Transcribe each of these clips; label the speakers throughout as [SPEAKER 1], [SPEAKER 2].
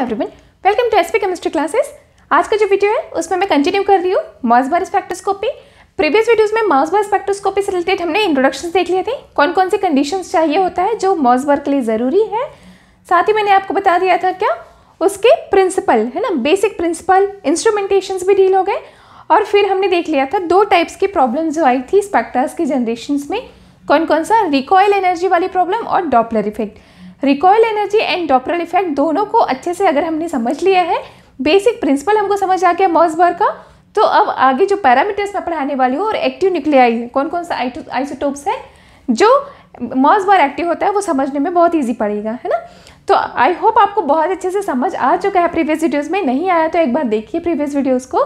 [SPEAKER 1] hello everyone welcome to SP chemistry classes आज का जो वीडियो है उसमें मैं कंटिन्यू कर रही हूँ Mossbauer spectroscopy previous videos में माउस बार स्पेक्ट्रोस्कोपी से रिलेटेड हमने इंट्रोडक्शन देख लिए थे कौन कौन से कंडीशंस चाहिए होता है जो माउस बार के लिए ज़रूरी है साथ ही मैंने आपको बता दिया था क्या उसके प्रिंसिपल है ना बेसिक प्रिंसिपल इंस्ट्रूमेंटेशन भी डील हो गए और फिर हमने देख लिया था दो टाइप्स की प्रॉब्लम जो आई थी स्पेक्ट्रास के जनरेशन में कौन कौन सा रिकॉयल एनर्जी वाली प्रॉब्लम और Doppler effect recoil energy and Doppler effect दोनों को अच्छे से अगर हमने समझ लिया है बेसिक प्रिंसिपल हमको समझ आ गया मॉसबर का तो अब आगे जो पैरामीटर्स मैं पढ़ाने वाली हूँ और एक्टिव निकलियाई है कौन कौन सा आइसोटोप्स है जो मॉस एक्टिव होता है वो समझने में बहुत ईजी पड़ेगा है ना तो आई होप आपको बहुत अच्छे से समझ आ चुका है प्रीवियस वीडियोज़ में नहीं आया तो एक बार देखिए प्रीवियस वीडियोज़ को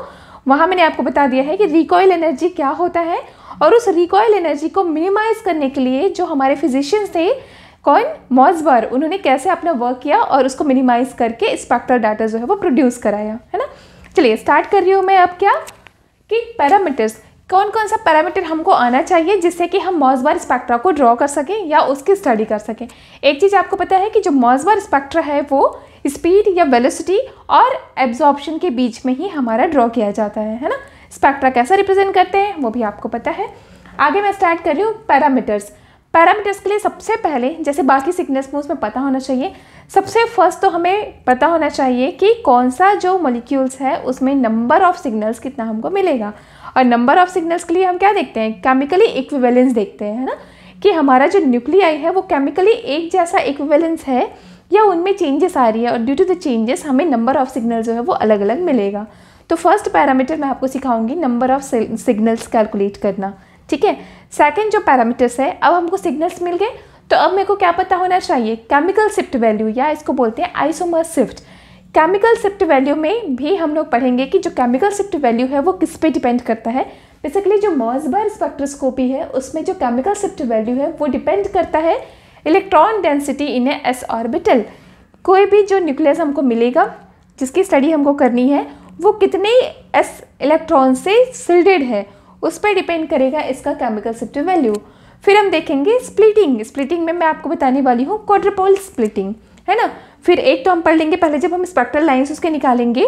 [SPEAKER 1] वहाँ मैंने आपको बता दिया है कि रिकॉयल एनर्जी क्या होता है और उस रिकॉयल एनर्जी को मिनिमाइज करने के लिए जो हमारे फिजिशियंस थे कौन मॉजबर उन्होंने कैसे अपना वर्क किया और उसको मिनिमाइज करके स्पेक्ट्रल डाटा जो है वो प्रोड्यूस कराया है ना चलिए स्टार्ट कर रही हूँ मैं अब क्या कि पैरामीटर्स कौन कौन सा पैरामीटर हमको आना चाहिए जिससे कि हम मॉजबार स्पेक्ट्रा को ड्रॉ कर सकें या उसकी स्टडी कर सकें एक चीज़ आपको पता है कि जो मॉजबार स्पेक्ट्रा है वो स्पीड या वेलोसिटी और एब्जॉर्प्शन के बीच में ही हमारा ड्रॉ किया जाता है है ना स्पेक्ट्रा कैसा रिप्रेजेंट करते हैं वो भी आपको पता है आगे मैं स्टार्ट कर रही हूँ पैरामीटर्स पैरामीटर्स के लिए सबसे पहले जैसे बाकी सिकनेस में उसमें पता होना चाहिए सबसे फर्स्ट तो हमें पता होना चाहिए कि कौन सा जो मोलिक्यूल्स है उसमें नंबर ऑफ सिग्नल्स कितना हमको मिलेगा और नंबर ऑफ सिग्नल्स के लिए हम क्या देखते हैं केमिकली इक्विवेलेंस देखते हैं है ना कि हमारा जो न्यूक्लियाई है वो केमिकली एक जैसा इक्विवेलेंस है या उनमें चेंजेस आ रही है और ड्यू टू द चेंजेस हमें नंबर ऑफ सिग्नल जो है वो अलग अलग मिलेगा तो फर्स्ट पैरामीटर मैं आपको सिखाऊंगी नंबर ऑफ सिग्नल्स कैलकुलेट करना ठीक है सेकेंड जो पैरामीटर्स है अब हमको सिग्नल्स मिल गए तो अब मेरे को क्या पता होना चाहिए केमिकल शिफ्ट वैल्यू या इसको बोलते हैं isomer shift chemical shift value में भी हम लोग पढ़ेंगे कि जो केमिकल शिफ्ट वैल्यू है वो किस पे डिपेंड करता है बेसिकली जो मॉजबर स्पेक्ट्रोस्कोपी है उसमें जो केमिकल शिफ्ट वैल्यू है वो डिपेंड करता है electron density in a S orbital कोई भी जो न्यूक्लियस हमको मिलेगा जिसकी स्टडी हमको करनी है वो कितने एस इलेक्ट्रॉन से सिल्डेड है उस पर डिपेंड करेगा इसका केमिकल सिप्ट वैल्यू फिर हम देखेंगे स्प्लिटिंग स्प्लिटिंग में मैं आपको बताने वाली हूँ क्वाड्रपोल स्प्लिटिंग है ना फिर एक तो हम पढ़ लेंगे पहले जब हम स्पेक्ट्रल लाइन्स उसके निकालेंगे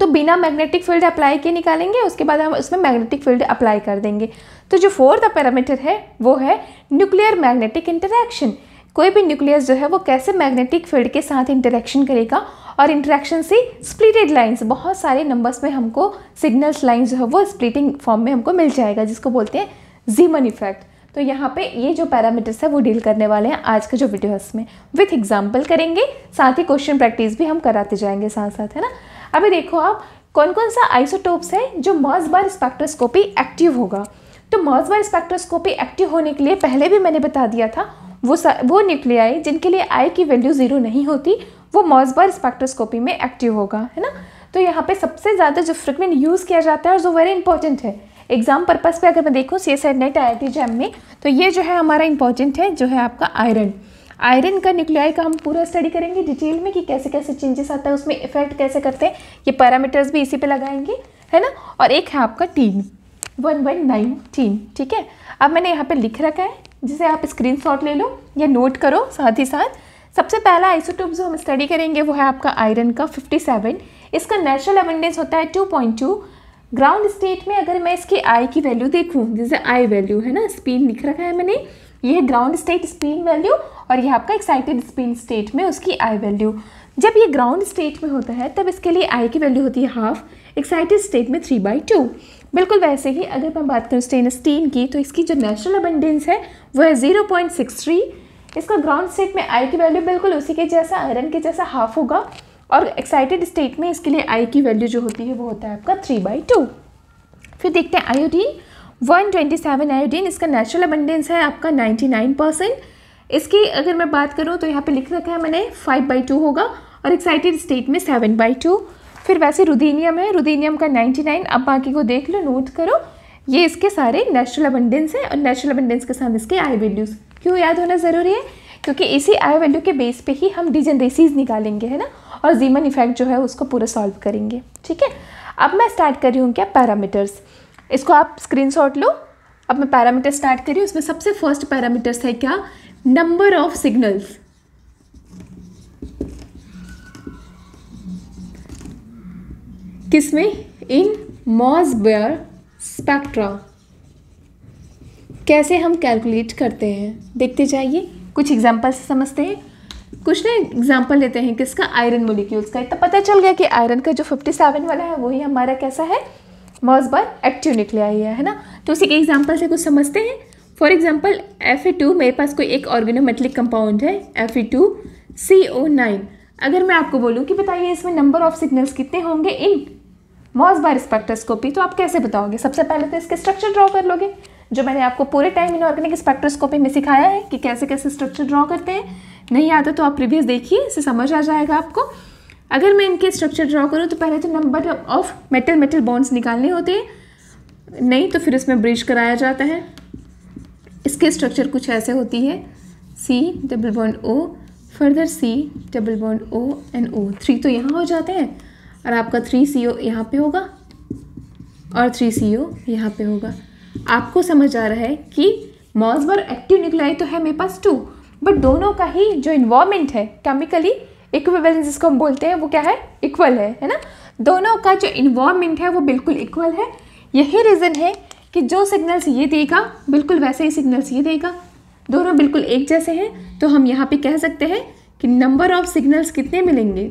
[SPEAKER 1] तो बिना मैग्नेटिक फील्ड अप्लाई के निकालेंगे उसके बाद हम उसमें मैग्नेटिक फील्ड अप्लाई कर देंगे तो जो फोर्थ पैरामीटर है वो है न्यूक्लियर मैग्नेटिक इंटरेक्शन कोई भी न्यूक्लियस जो है वो कैसे मैग्नेटिक फील्ड के साथ इंटरेक्शन करेगा और इंटरेक्शन से स्प्लिटेड लाइंस बहुत सारे नंबर्स में हमको सिग्नल्स लाइंस जो है वो स्प्लिटिंग फॉर्म में हमको मिल जाएगा जिसको बोलते हैं जीमन इफेक्ट तो यहाँ पे ये जो पैरामीटर्स है वो डील करने वाले हैं आज के जो वीडियो में विथ एग्जाम्पल करेंगे साथ ही क्वेश्चन प्रैक्टिस भी हम कराते जाएंगे साथ साथ है ना अभी देखो आप कौन कौन सा आइसोटोप्स है जो मर्ज बार स्पेक्ट्रोस्कोपी एक्टिव होगा तो मर्ज बार स्पेक्ट्रोस्कोपी एक्टिव होने के लिए पहले भी मैंने बता दिया था वो वो न्यूक्लियाई जिनके लिए आई की वैल्यू ज़ीरो नहीं होती वो मॉजबार स्पेक्ट्रोस्कोपी में एक्टिव होगा है ना तो यहाँ पे सबसे ज़्यादा जो फ्रिक्वेंट यूज़ किया जाता है और जो वेरी इंपॉर्टेंट है एग्जाम पर्पज़ पे अगर मैं देखूँ C S I NET I T JAM में तो ये जो है हमारा इंपॉर्टेंट है जो है आपका आयरन आयरन का न्यूक्लियाई का हम पूरा स्टडी करेंगे डिटेल में कि कैसे कैसे चेंजेस आता है उसमें इफेक्ट कैसे करते हैं ये पैरामीटर्स भी इसी पे लगाएंगे है ना और एक है आपका tin one one nineteen ठीक है अब मैंने यहाँ पे लिख रखा है जिसे आप स्क्रीनशॉट ले लो या नोट करो साथ ही साथ सबसे पहला आइसोटोप जो हम स्टडी करेंगे वो है आपका आयरन का 57 इसका नेचुरल एवेंडेंस होता है 2.2 ग्राउंड स्टेट में अगर मैं इसकी आई की वैल्यू देखूं जैसे आई वैल्यू है ना स्पीड लिख रखा है मैंने यह ग्राउंड स्टेट स्पीड वैल्यू और यह आपका एक्साइटेड स्पीड स्टेट में उसकी आई वैल्यू जब ये ग्राउंड स्टेट में होता है तब इसके लिए आई की वैल्यू होती है हाफ एक्साइटेड स्टेट में थ्री बाई टू बिल्कुल वैसे ही अगर मैं बात करूँ स्टेनस्टीन की तो इसकी जो नेचुरल अबेंडेंस है वो है ज़ीरो पॉइंट सिक्स थ्री इसका ग्राउंड स्टेट में आई की वैल्यू बिल्कुल उसी के जैसा आयरन के जैसा हाफ होगा और एक्साइटेड स्टेट में इसके लिए आई की वैल्यू जो होती है वो होता है आपका थ्री बाई टू फिर देखते हैं iodine one twenty seven iodine इसका नेचुरल अबंडेंस है आपका नाइन परसेंट इसकी अगर मैं बात करूँ तो यहाँ पे लिख रखा है मैंने फाइव बाई टू होगा और एक्साइटेड स्टेट में सेवन बाई टू फिर वैसे रुदीनियम है रुदीनियम का 99 अब बाकी को देख लो नोट करो ये इसके सारे नेचुरल अबंडेंस है और नेचुरल अबंडेंस के साथ इसके आई वैल्यूज़ क्यों याद होना ज़रूरी है क्योंकि इसी आई वैल्यू के बेस पे ही हम डिजेंडेसीज निकालेंगे है ना और जीमन इफेक्ट जो है उसको पूरा सॉल्व करेंगे ठीक है अब मैं स्टार्ट कर रही हूँ क्या पैरामीटर्स इसको आप स्क्रीन लो अब मैं पैरामीटर स्टार्ट करी उसमें सबसे फर्स्ट पैरामीटर्स है क्या नंबर ऑफ सिग्नल्स किसमें इन मॉज बेयर स्पेक्ट्रा कैसे हम कैलकुलेट करते हैं देखते जाइए कुछ एग्जाम्पल्स समझते हैं कुछ ना एग्जाम्पल लेते हैं किसका आयरन मोलिक्यूल्स का तो पता चल गया कि आयरन का जो 57 वाला है वही हमारा कैसा है मॉज बार एक्टिव निकले आई है है ना तो उसी के एग्जाम्पल से कुछ समझते हैं फॉर एग्जाम्पल एफ मेरे पास कोई एक ऑर्गेनोमेटलिक कंपाउंड है एफ अगर मैं आपको बोलूँ कि बताइए इसमें नंबर ऑफ सिग्नल्स कितने होंगे इन मॉस बार स्पेक्ट्रोस्कोपी तो आप कैसे बताओगे सबसे पहले तो इसके स्ट्रक्चर ड्रॉ कर लोगे जो मैंने आपको पूरे टाइम इनऑर्गेनिक स्पेक्ट्रोस्कोपी में सिखाया है कि कैसे कैसे स्ट्रक्चर ड्रॉ करते हैं नहीं आता तो आप प्रीवियस देखिए इसे समझ आ जाएगा आपको अगर मैं इनके स्ट्रक्चर ड्रॉ करूँ तो पहले तो number of metal metal bonds निकालने होते हैं नहीं तो फिर इसमें ब्रिज कराया जाता है इसके स्ट्रक्चर कुछ ऐसे होती है C double bond O further C double bond O and O three तो यहाँ हो जाते हैं और आपका थ्री सी ओ यहाँ पर होगा और थ्री सी ओ यहाँ पर होगा आपको समझ आ रहा है कि मॉल्स पर एक्टिव न्यूक्लियाई तो है मेरे पास टू बट दोनों का ही जो इन्वॉर्मेंट है केमिकली इक्विवेलेंस जिसको हम बोलते हैं वो क्या है इक्वल है है ना दोनों का जो इन्वॉर्मेंट है वो बिल्कुल इक्वल है यही रीज़न है कि जो सिग्नल्स ये देगा बिल्कुल वैसे ही सिग्नल्स ये देगा दोनों बिल्कुल एक जैसे हैं तो हम यहाँ पे कह सकते हैं कि नंबर ऑफ सिग्नल्स कितने मिलेंगे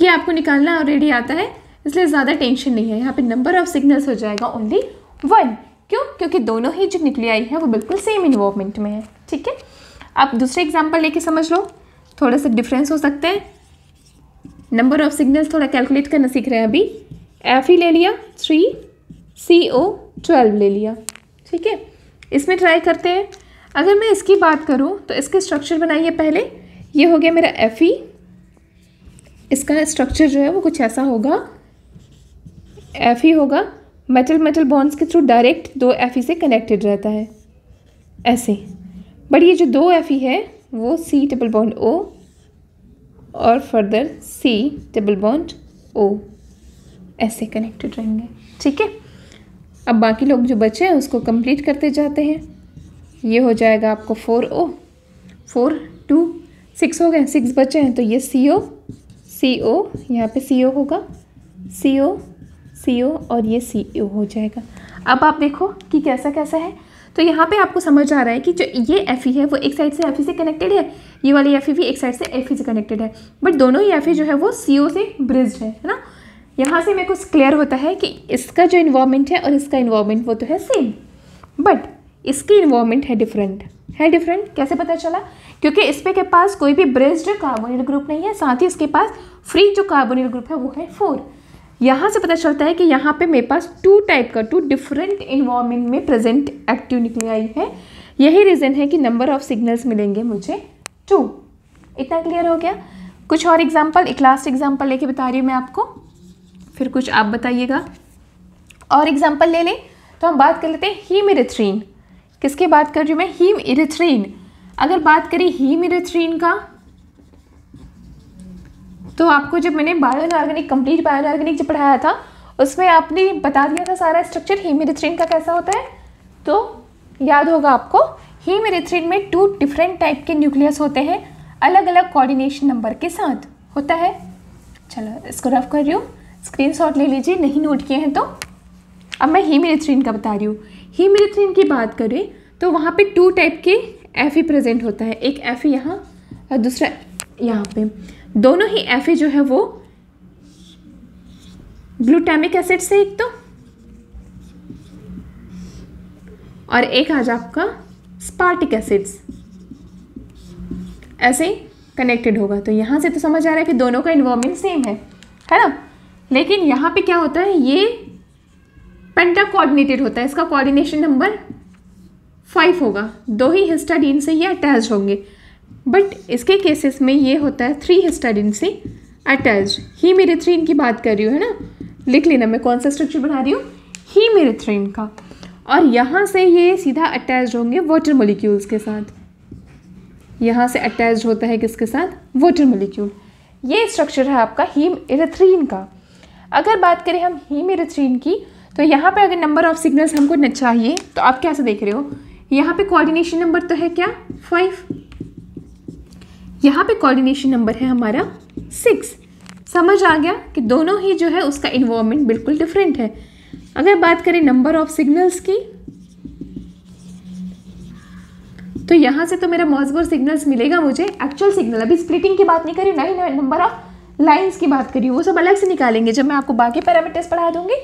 [SPEAKER 1] ये आपको निकालना ऑलरेडी आता है इसलिए ज़्यादा टेंशन नहीं है यहाँ पे नंबर ऑफ सिग्नल्स हो जाएगा ओनली वन क्यों क्योंकि दोनों ही जो निकली आई है वो बिल्कुल सेम इन्वॉल्वमेंट में है ठीक है आप दूसरे एग्जाम्पल लेके समझ लो थोड़ा सा डिफरेंस हो सकते हैं नंबर ऑफ सिग्नल्स थोड़ा कैलकुलेट करना सीख रहे हैं अभी एफ ही ले लिया थ्री सी ओ ट्वेल्व ले लिया ठीक है इसमें ट्राई करते हैं अगर मैं इसकी बात करूँ तो इसके स्ट्रक्चर बनाइए पहले ये हो गया मेरा एफ ई e, इसका स्ट्रक्चर जो है वो कुछ ऐसा होगा एफ ही होगा मेटल मेटल बॉन्ड्स के थ्रू डायरेक्ट दो एफ ई से कनेक्टेड रहता है ऐसे बट ये जो दो एफ ई है वो सी डबल बॉन्ड ओ और further C double bond O ऐसे कनेक्टेड रहेंगे ठीक है अब बाकी लोग जो बचे हैं उसको कंप्लीट करते जाते हैं ये हो जाएगा आपको four O four two six हो गए सिक्स बचे हैं तो ये सी ओ सी ओ यहाँ पे सी ओ होगा सी ओ सी ओ और ये सी ओ हो जाएगा अब आप देखो कि कैसा कैसा है तो यहाँ पे आपको समझ आ रहा है कि जो ये एफ e है वो एक साइड से एफ e से कनेक्टेड है ये वाली एफ e भी एक साइड से एफ से कनेक्टेड है बट दोनों ही एफ जो है वो सी से ब्रिज है है ना यहाँ से मेरे को क्लियर होता है कि इसका जो इन्वॉलमेंट है और इसका इन्वॉलमेंट वो तो है सेम बट इसकी इन्वॉर्मेंट है डिफरेंट है डिफरेंट कैसे पता चला क्योंकि इसपे के पास कोई भी ब्रेस्ड कार्बोनिल ग्रुप नहीं है साथ ही इसके पास फ्री जो कार्बोनिल ग्रुप है वो है फोर यहाँ से पता चलता है कि यहाँ पे मेरे पास टू टाइप का टू डिफरेंट इन्वॉर्मेंट में प्रेजेंट एक्टिव निकली आई है यही रीज़न है कि नंबर ऑफ सिग्नल्स मिलेंगे मुझे टू इतना क्लियर हो गया कुछ और एग्जाम्पल एक लास्ट एग्जाम्पल लेके बता रही हूँ मैं आपको फिर कुछ आप बताइएगा और एग्जाम्पल ले लें तो हम बात कर लेते हैं हीमेरिथ्रीन किसकी बात कर रही हूँ मैं हीम इरेथ्रीन अगर बात करें हीम इरेथ्रीन का तो आपको जब मैंने ऑर्गेनिक कंप्लीट ऑर्गेनिक जब पढ़ाया था उसमें आपने बता दिया था सारा स्ट्रक्चर हीमेरिथ्रीन का कैसा होता है तो याद होगा आपको हीम हीमेरिथ्रीन में टू डिफरेंट टाइप के न्यूक्लियस होते हैं अलग अलग कोऑर्डिनेशन नंबर के साथ होता है चलो इसको रफ कर रही हूँ स्क्रीन ले लीजिए नहीं नोट किए हैं तो अब मैं हीमेरिथ्रीन का बता रही हूँ हीमिरिथ्रिन की बात करें तो वहाँ पे टू टाइप के एफ प्रेजेंट e होता है एक एफ e यहाँ और दूसरा यहाँ पे दोनों ही एफ e जो है वो ग्लूटामिक एसिड से एक तो और एक आज आपका स्पार्टिक एसिड्स ऐसे कनेक्टेड होगा तो यहाँ से तो समझ आ रहा है कि दोनों का इन्वॉल्वमेंट सेम है है ना लेकिन यहाँ पे क्या होता है ये पेंटा कोऑर्डिनेटेड होता है इसका कोऑर्डिनेशन नंबर फाइव होगा दो ही हिस्टाडीन से ये अटैच होंगे बट इसके केसेस में ये होता है थ्री हिस्टाडीन से अटैच ही मेरे थ्रीन की बात कर रही हूँ है ना लिख लेना मैं कौन सा स्ट्रक्चर बना रही हूँ ही मेरे थ्रीन का और यहाँ से ये सीधा अटैच होंगे वाटर मोलिक्यूल्स के साथ यहाँ से अटैच होता है किसके साथ वाटर मोलिक्यूल ये स्ट्रक्चर है आपका हीम इरेथ्रीन का अगर बात करें हम हीम इरेथ्रीन की तो यहाँ पर अगर नंबर ऑफ सिग्नल्स हमको चाहिए तो आप कैसे देख रहे हो यहाँ पे कोऑर्डिनेशन नंबर तो है क्या फाइव यहाँ पे कोऑर्डिनेशन नंबर है हमारा सिक्स समझ आ गया कि दोनों ही जो है उसका इन्वॉल्वमेंट बिल्कुल डिफरेंट है अगर बात करें नंबर ऑफ सिग्नल्स की तो यहाँ से तो मेरा मॉजबोर सिग्नल्स मिलेगा मुझे एक्चुअल सिग्नल अभी स्प्लिटिंग की बात नहीं करी ना ही नंबर ऑफ लाइन्स की बात करी वो सब अलग से निकालेंगे जब मैं आपको बाकी पैरामीटर्स पढ़ा दूंगी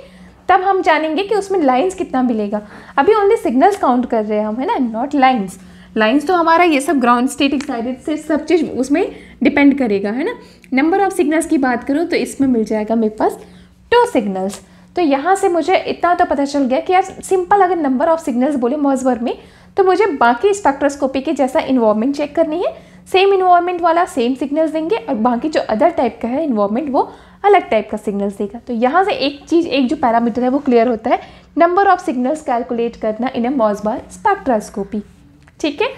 [SPEAKER 1] तब हम जानेंगे कि उसमें लाइन्स कितना मिलेगा अभी ओनली सिग्नल्स काउंट कर रहे हैं हम है ना नॉट लाइन्स लाइन्स तो हमारा ये सब ग्राउंड स्टेट एक्साइटेड से सब चीज़ उसमें डिपेंड करेगा है ना नंबर ऑफ सिग्नल्स की बात करूँ तो इसमें मिल जाएगा मेरे पास टू सिग्नल्स तो यहाँ से मुझे इतना तो पता चल गया कि यार सिंपल अगर नंबर ऑफ सिग्नल्स बोले मॉजबर में तो मुझे बाकी स्पेक्ट्रोस्कोपी के जैसा इन्वॉर्मेंट चेक करनी है सेम इन्वायरमेंट वाला सेम सिग्नल्स देंगे और बाकी जो अदर टाइप का है इन्वायरमेंट वो अलग टाइप का सिग्नल्स देगा तो यहाँ से एक चीज़ एक जो पैरामीटर है वो क्लियर होता है नंबर ऑफ सिग्नल्स कैलकुलेट करना इन ए मॉजबार स्पेक्ट्रास्कोपी ठीक है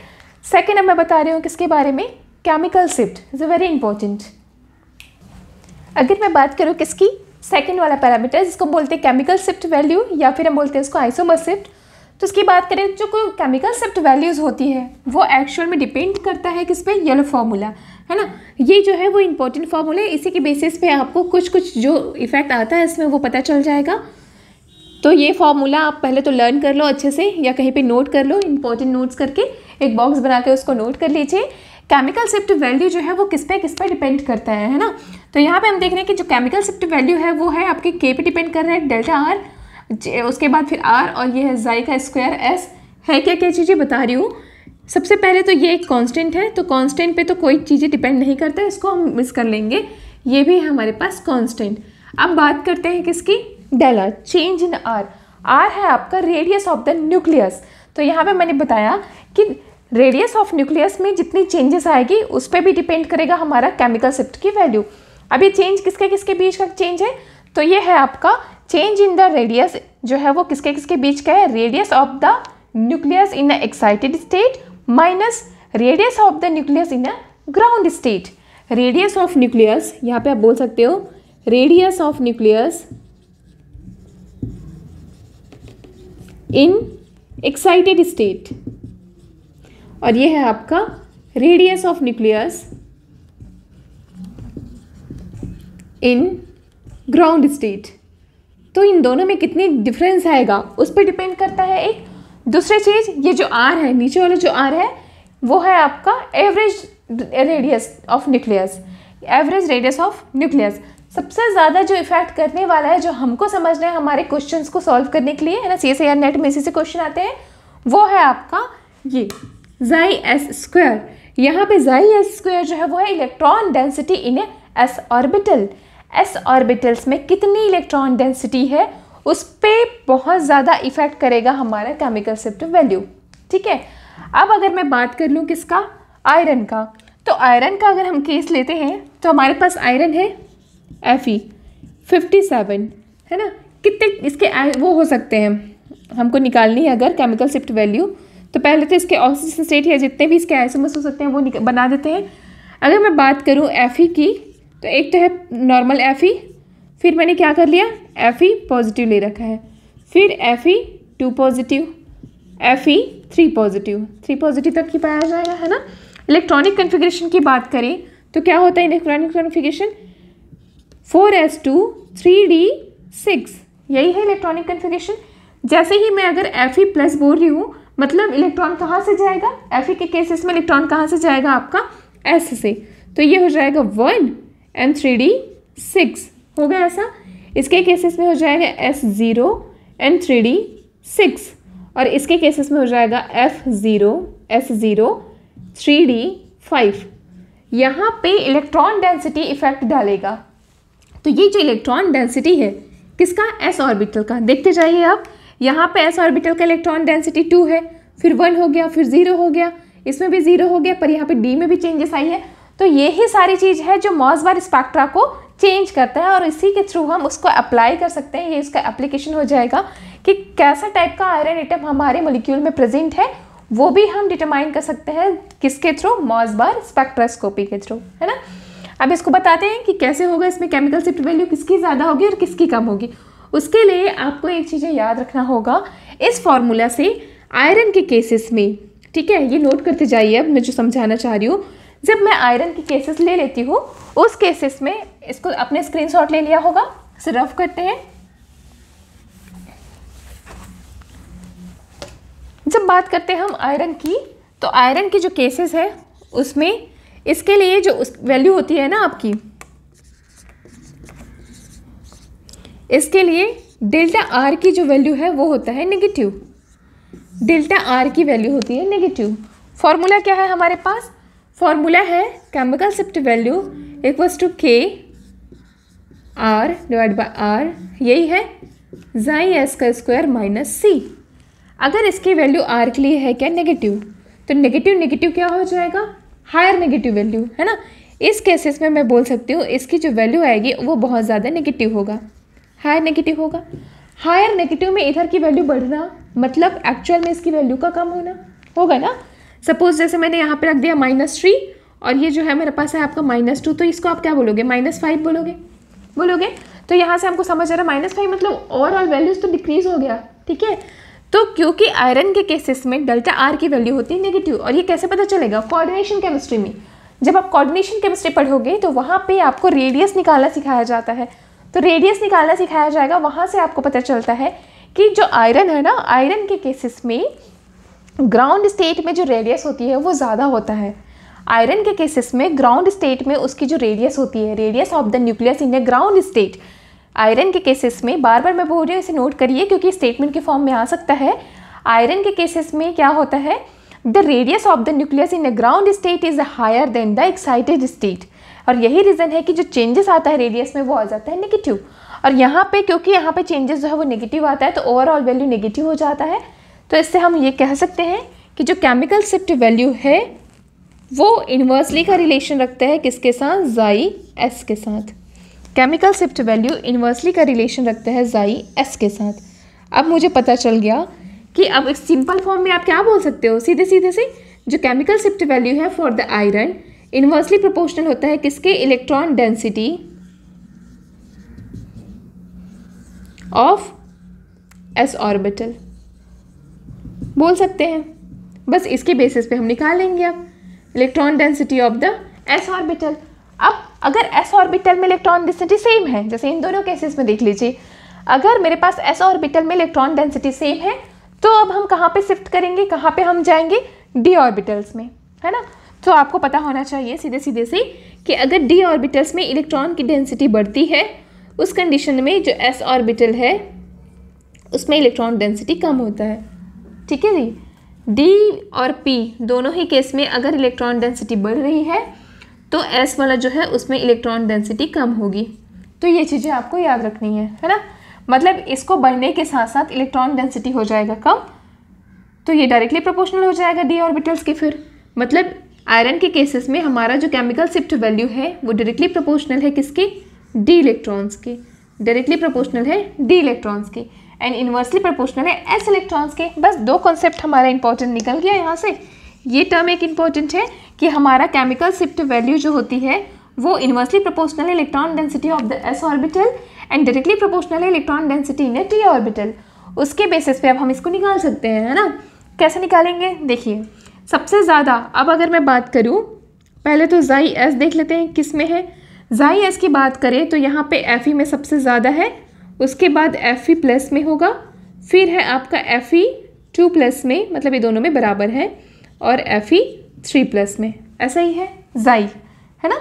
[SPEAKER 1] सेकेंड अब मैं बता रही हूँ किसके बारे में chemical shift is a very important अगर मैं बात करूँ किसकी सेकेंड वाला पैरामीटर जिसको बोलते हैं केमिकल शिफ्ट वैल्यू या फिर हम बोलते हैं इसको आइसोमर सिफ्ट तो इसकी बात करें जो कोई केमिकल सिफ्ट वैल्यूज़ होती है वो एक्चुअल में डिपेंड करता है किस पे येलो फार्मूला है ना ये जो है वो इम्पोर्टेंट फॉर्मूला है इसी के बेसिस पे आपको कुछ कुछ जो इफ़ेक्ट आता है इसमें वो पता चल जाएगा तो ये फॉर्मूला आप पहले तो लर्न कर लो अच्छे से या कहीं पे नोट कर लो इम्पोर्टेंट नोट्स करके एक बॉक्स बना के उसको नोट कर लीजिए केमिकल सिफ्ट वैल्यू जो है वो किस पे किस पे डिपेंड करता है है ना तो यहाँ पे हम देख रहे हैं कि जो केमिकल सिफ्ट वैल्यू है वो है आपके के पे डिपेंड कर रहा है डेल्टा आर उसके बाद फिर आर और ये है जाई का स्क्वायर एस है क्या क्या चीज़ें बता रही हूँ सबसे पहले तो ये एक कांस्टेंट है तो कांस्टेंट पे तो कोई चीज़ें डिपेंड नहीं करता इसको हम मिस कर लेंगे ये भी है हमारे पास कांस्टेंट अब बात करते हैं किसकी delta change in R R है आपका रेडियस ऑफ द न्यूक्लियस तो यहाँ पे मैंने बताया कि रेडियस ऑफ न्यूक्लियस में जितनी चेंजेस आएगी उस पर भी डिपेंड करेगा हमारा केमिकल शिफ्ट की वैल्यू अब ये चेंज किसके किसके बीच का चेंज है तो ये है आपका चेंज इन द रेडियस जो है वो किसके किसके बीच का है radius of the nucleus in the excited state minus radius of the nucleus in a ground state radius of nucleus यहाँ पे आप बोल सकते हो radius of nucleus in excited state और ये है आपका radius of nucleus in ground state तो इन दोनों में कितनी डिफरेंस आएगा उस पर डिपेंड करता है एक दूसरी चीज़ ये जो आर है नीचे वाला जो आर है वो है आपका average radius of nucleus average radius of nucleus सबसे ज़्यादा जो इफेक्ट करने वाला है जो हमको समझना है हमारे क्वेश्चन को सॉल्व करने के लिए है ना सी एस आर नेट में इसी से क्वेश्चन आते हैं वो है आपका ये जाई एस स्क्वायर यहाँ पे जाई एस स्क्वायर जो है वो है electron density in S orbital S orbitals में कितनी इलेक्ट्रॉन डेंसिटी है उस पर बहुत ज़्यादा इफ़ेक्ट करेगा हमारा केमिकल सिप्ट वैल्यू ठीक है अब अगर मैं बात कर लूँ किसका आयरन का तो आयरन का अगर हम केस लेते हैं तो हमारे पास आयरन है एफ ई फिफ्टी सेवन है ना कितने इसके वो हो सकते हैं हमको निकालनी है अगर केमिकल शिफ्ट वैल्यू तो पहले तो इसके ऑक्सीजन स्टेट या जितने भी इसके आइसोमर्स हो सकते हैं वो बना देते हैं अगर मैं बात करूँ एफ की तो एक तो है नॉर्मल एफ फिर मैंने क्या कर लिया एफ ई पॉजिटिव ले रखा है फिर F E two positive F E three positive three positive तक ही पाया जाएगा है ना इलेक्ट्रॉनिक कन्फिग्रेशन की बात करें तो क्या होता है electronic configuration four S two three D six यही है इलेक्ट्रॉनिक कन्फिग्रेशन जैसे ही मैं अगर एफ ई प्लस बोल रही हूँ मतलब इलेक्ट्रॉन कहाँ से जाएगा एफ ई e के केसेस में इलेक्ट्रॉन कहाँ से जाएगा आपका एस से तो ये हो जाएगा one and three D six हो गया ऐसा इसके केसेस में हो जाएगा S zero and three D six और इसके केसेस में हो जाएगा F zero S zero three D five यहाँ पे इलेक्ट्रॉन डेंसिटी इफेक्ट डालेगा तो ये जो इलेक्ट्रॉन डेंसिटी है किसका एस ऑर्बिटल का देखते जाइए आप यहाँ पे एस ऑर्बिटल का इलेक्ट्रॉन डेंसिटी टू है फिर वन हो गया फिर ज़ीरो हो गया इसमें भी ज़ीरो हो गया पर यहाँ पे डी में भी चेंजेस आई है तो ये सारी चीज़ है जो मॉजबार स्पेक्ट्रा को चेंज करता है और इसी के थ्रू हम उसको अप्लाई कर सकते हैं ये उसका एप्लीकेशन हो जाएगा कि कैसा टाइप का आयरन एटम हमारे मोलिक्यूल में प्रेजेंट है वो भी हम डिटरमाइन कर सकते हैं किसके थ्रू मॉजबार स्पेक्ट्रोस्कोपी के थ्रू है ना अब इसको बताते हैं कि कैसे होगा इसमें केमिकल सिफ्ट वैल्यू किसकी ज़्यादा होगी और किसकी कम होगी उसके लिए आपको एक चीज़ें याद रखना होगा इस फॉर्मूला से आयरन के केसेस में ठीक है ये नोट करते जाइए अब मैं जो समझाना चाह रही हूँ जब मैं आयरन की केसेस ले लेती हूँ उस केसेस में इसको अपने स्क्रीनशॉट ले लिया होगा इसे रफ करते हैं जब बात करते हैं हम आयरन की तो आयरन की जो केसेस है उसमें इसके लिए जो उस वैल्यू होती है ना आपकी इसके लिए डेल्टा आर की जो वैल्यू है वो होता है नेगेटिव डेल्टा आर की वैल्यू होती है नेगेटिव फॉर्मूला क्या है हमारे पास फॉर्मूला है chemical shift value equals to K R divide by R यही है जाई एस का स्क्वायर माइनस सी अगर इसकी वैल्यू आर के लिए है क्या नेगेटिव तो नेगेटिव नेगेटिव क्या हो जाएगा हायर नेगेटिव वैल्यू है ना इस केसेस में मैं बोल सकती हूँ इसकी जो वैल्यू आएगी वो बहुत ज़्यादा नेगेटिव होगा हायर नेगेटिव होगा हायर नेगेटिव में इधर की वैल्यू बढ़ना मतलब एक्चुअल में इसकी वैल्यू का कम होना होगा ना सपोज जैसे मैंने यहाँ पे रख दिया माइनस थ्री और ये जो है मेरे पास है आपका माइनस टू तो इसको आप क्या बोलोगे माइनस फाइव बोलोगे बोलोगे तो यहाँ से हमको समझ आ रहा है माइनस फाइव मतलब ओवरऑल वैल्यूज़ तो डिक्रीज़ हो गया ठीक है तो क्योंकि आयरन के केसेस में डेल्टा आर की वैल्यू होती है नेगेटिव और ये कैसे पता चलेगा कोऑर्डिनेशन केमिस्ट्री में जब आप कोऑर्डिनेशन केमिस्ट्री पढ़ोगे तो वहाँ पर आपको रेडियस निकालना सिखाया जाता है तो रेडियस निकालना सिखाया जाएगा वहाँ से आपको पता चलता है कि जो आयरन है ना आयरन के केसेस में ग्राउंड स्टेट में जो रेडियस होती है वो ज़्यादा होता है आयरन के केसेस में ग्राउंड स्टेट में उसकी जो रेडियस होती है radius of the nucleus in a ground state iron के केसेस में बार बार मैं बोल रही हूँ इसे नोट करिए क्योंकि स्टेटमेंट के फॉर्म में आ सकता है आयरन के केसेस में क्या होता है the radius of the nucleus in a ground state is higher than the excited state और यही रीज़न है कि जो चेंजेस आता है रेडियस में वो आ जाता है नेगेटिव और यहाँ पे क्योंकि यहाँ पे चेंजेस जो है वो नेगेटिव आता है तो ओवरऑल वैल्यू नेगेटिव हो जाता है तो इससे हम ये कह सकते हैं कि जो केमिकल शिफ्ट वैल्यू है वो इन्वर्सली का रिलेशन रखता है किसके साथ जाई एस के साथ केमिकल शिफ्ट वैल्यू इन्वर्सली का रिलेशन रखता है जाई एस के साथ अब मुझे पता चल गया कि अब एक सिंपल फॉर्म में आप क्या बोल सकते हो सीधे सीधे से जो केमिकल शिफ्ट वैल्यू है for the iron inversely proportional होता है किसके electron density of S orbital बोल सकते हैं बस इसके बेसिस पे हम निकाल लेंगे अब electron density of the S orbital अब अगर एस ऑर्बिटल में इलेक्ट्रॉन डेंसिटी सेम है जैसे इन दोनों केसेस में देख लीजिए अगर मेरे पास एस ऑर्बिटल में इलेक्ट्रॉन डेंसिटी सेम है तो अब हम कहाँ पे शिफ्ट करेंगे कहाँ पे हम जाएंगे डी ऑर्बिटल्स में है ना तो आपको पता होना चाहिए सीधे सीधे से कि अगर डी ऑर्बिटल्स में इलेक्ट्रॉन की डेंसिटी बढ़ती है उस कंडीशन में जो एस ऑर्बिटल है उसमें इलेक्ट्रॉन डेंसिटी कम होता है ठीक है जी डी और पी दोनों ही केस में अगर इलेक्ट्रॉन डेंसिटी बढ़ रही है तो एस वाला जो है उसमें इलेक्ट्रॉन डेंसिटी कम होगी तो ये चीज़ें आपको याद रखनी है है ना मतलब इसको बढ़ने के साथ साथ इलेक्ट्रॉन डेंसिटी हो जाएगा कम तो ये डायरेक्टली प्रोपोर्शनल हो जाएगा डी ऑर्बिटल्स के फिर मतलब आयरन के केसेस में हमारा जो केमिकल शिफ्ट वैल्यू है वो डायरेक्टली प्रोपोर्शनल है किसकी डी इलेक्ट्रॉन्स की डायरेक्टली प्रोपोर्शनल है डी इलेक्ट्रॉन्स की एंड इन्वर्सली प्रोपोर्शनल है एस इलेक्ट्रॉन्स के बस दो कॉन्सेप्ट हमारा इंपॉर्टेंट निकल गया यहाँ से ये टर्म एक इम्पॉर्टेंट है कि हमारा केमिकल शिफ्ट वैल्यू जो होती है वो inversely proportional electron density of the S orbital and directly proportional electron density in D orbital उसके बेसिस पे अब हम इसको निकाल सकते हैं है ना कैसे निकालेंगे देखिए सबसे ज़्यादा अब अगर मैं बात करूँ पहले तो जाई एस देख लेते हैं किस में है जाई एस की बात करें तो यहाँ पे एफ ई में सबसे ज़्यादा है उसके बाद एफ ई प्लस में होगा फिर है आपका एफ ई टू प्लस में मतलब ये दोनों में बराबर है और एफ ई थ्री प्लस में ऐसा ही है जाई है ना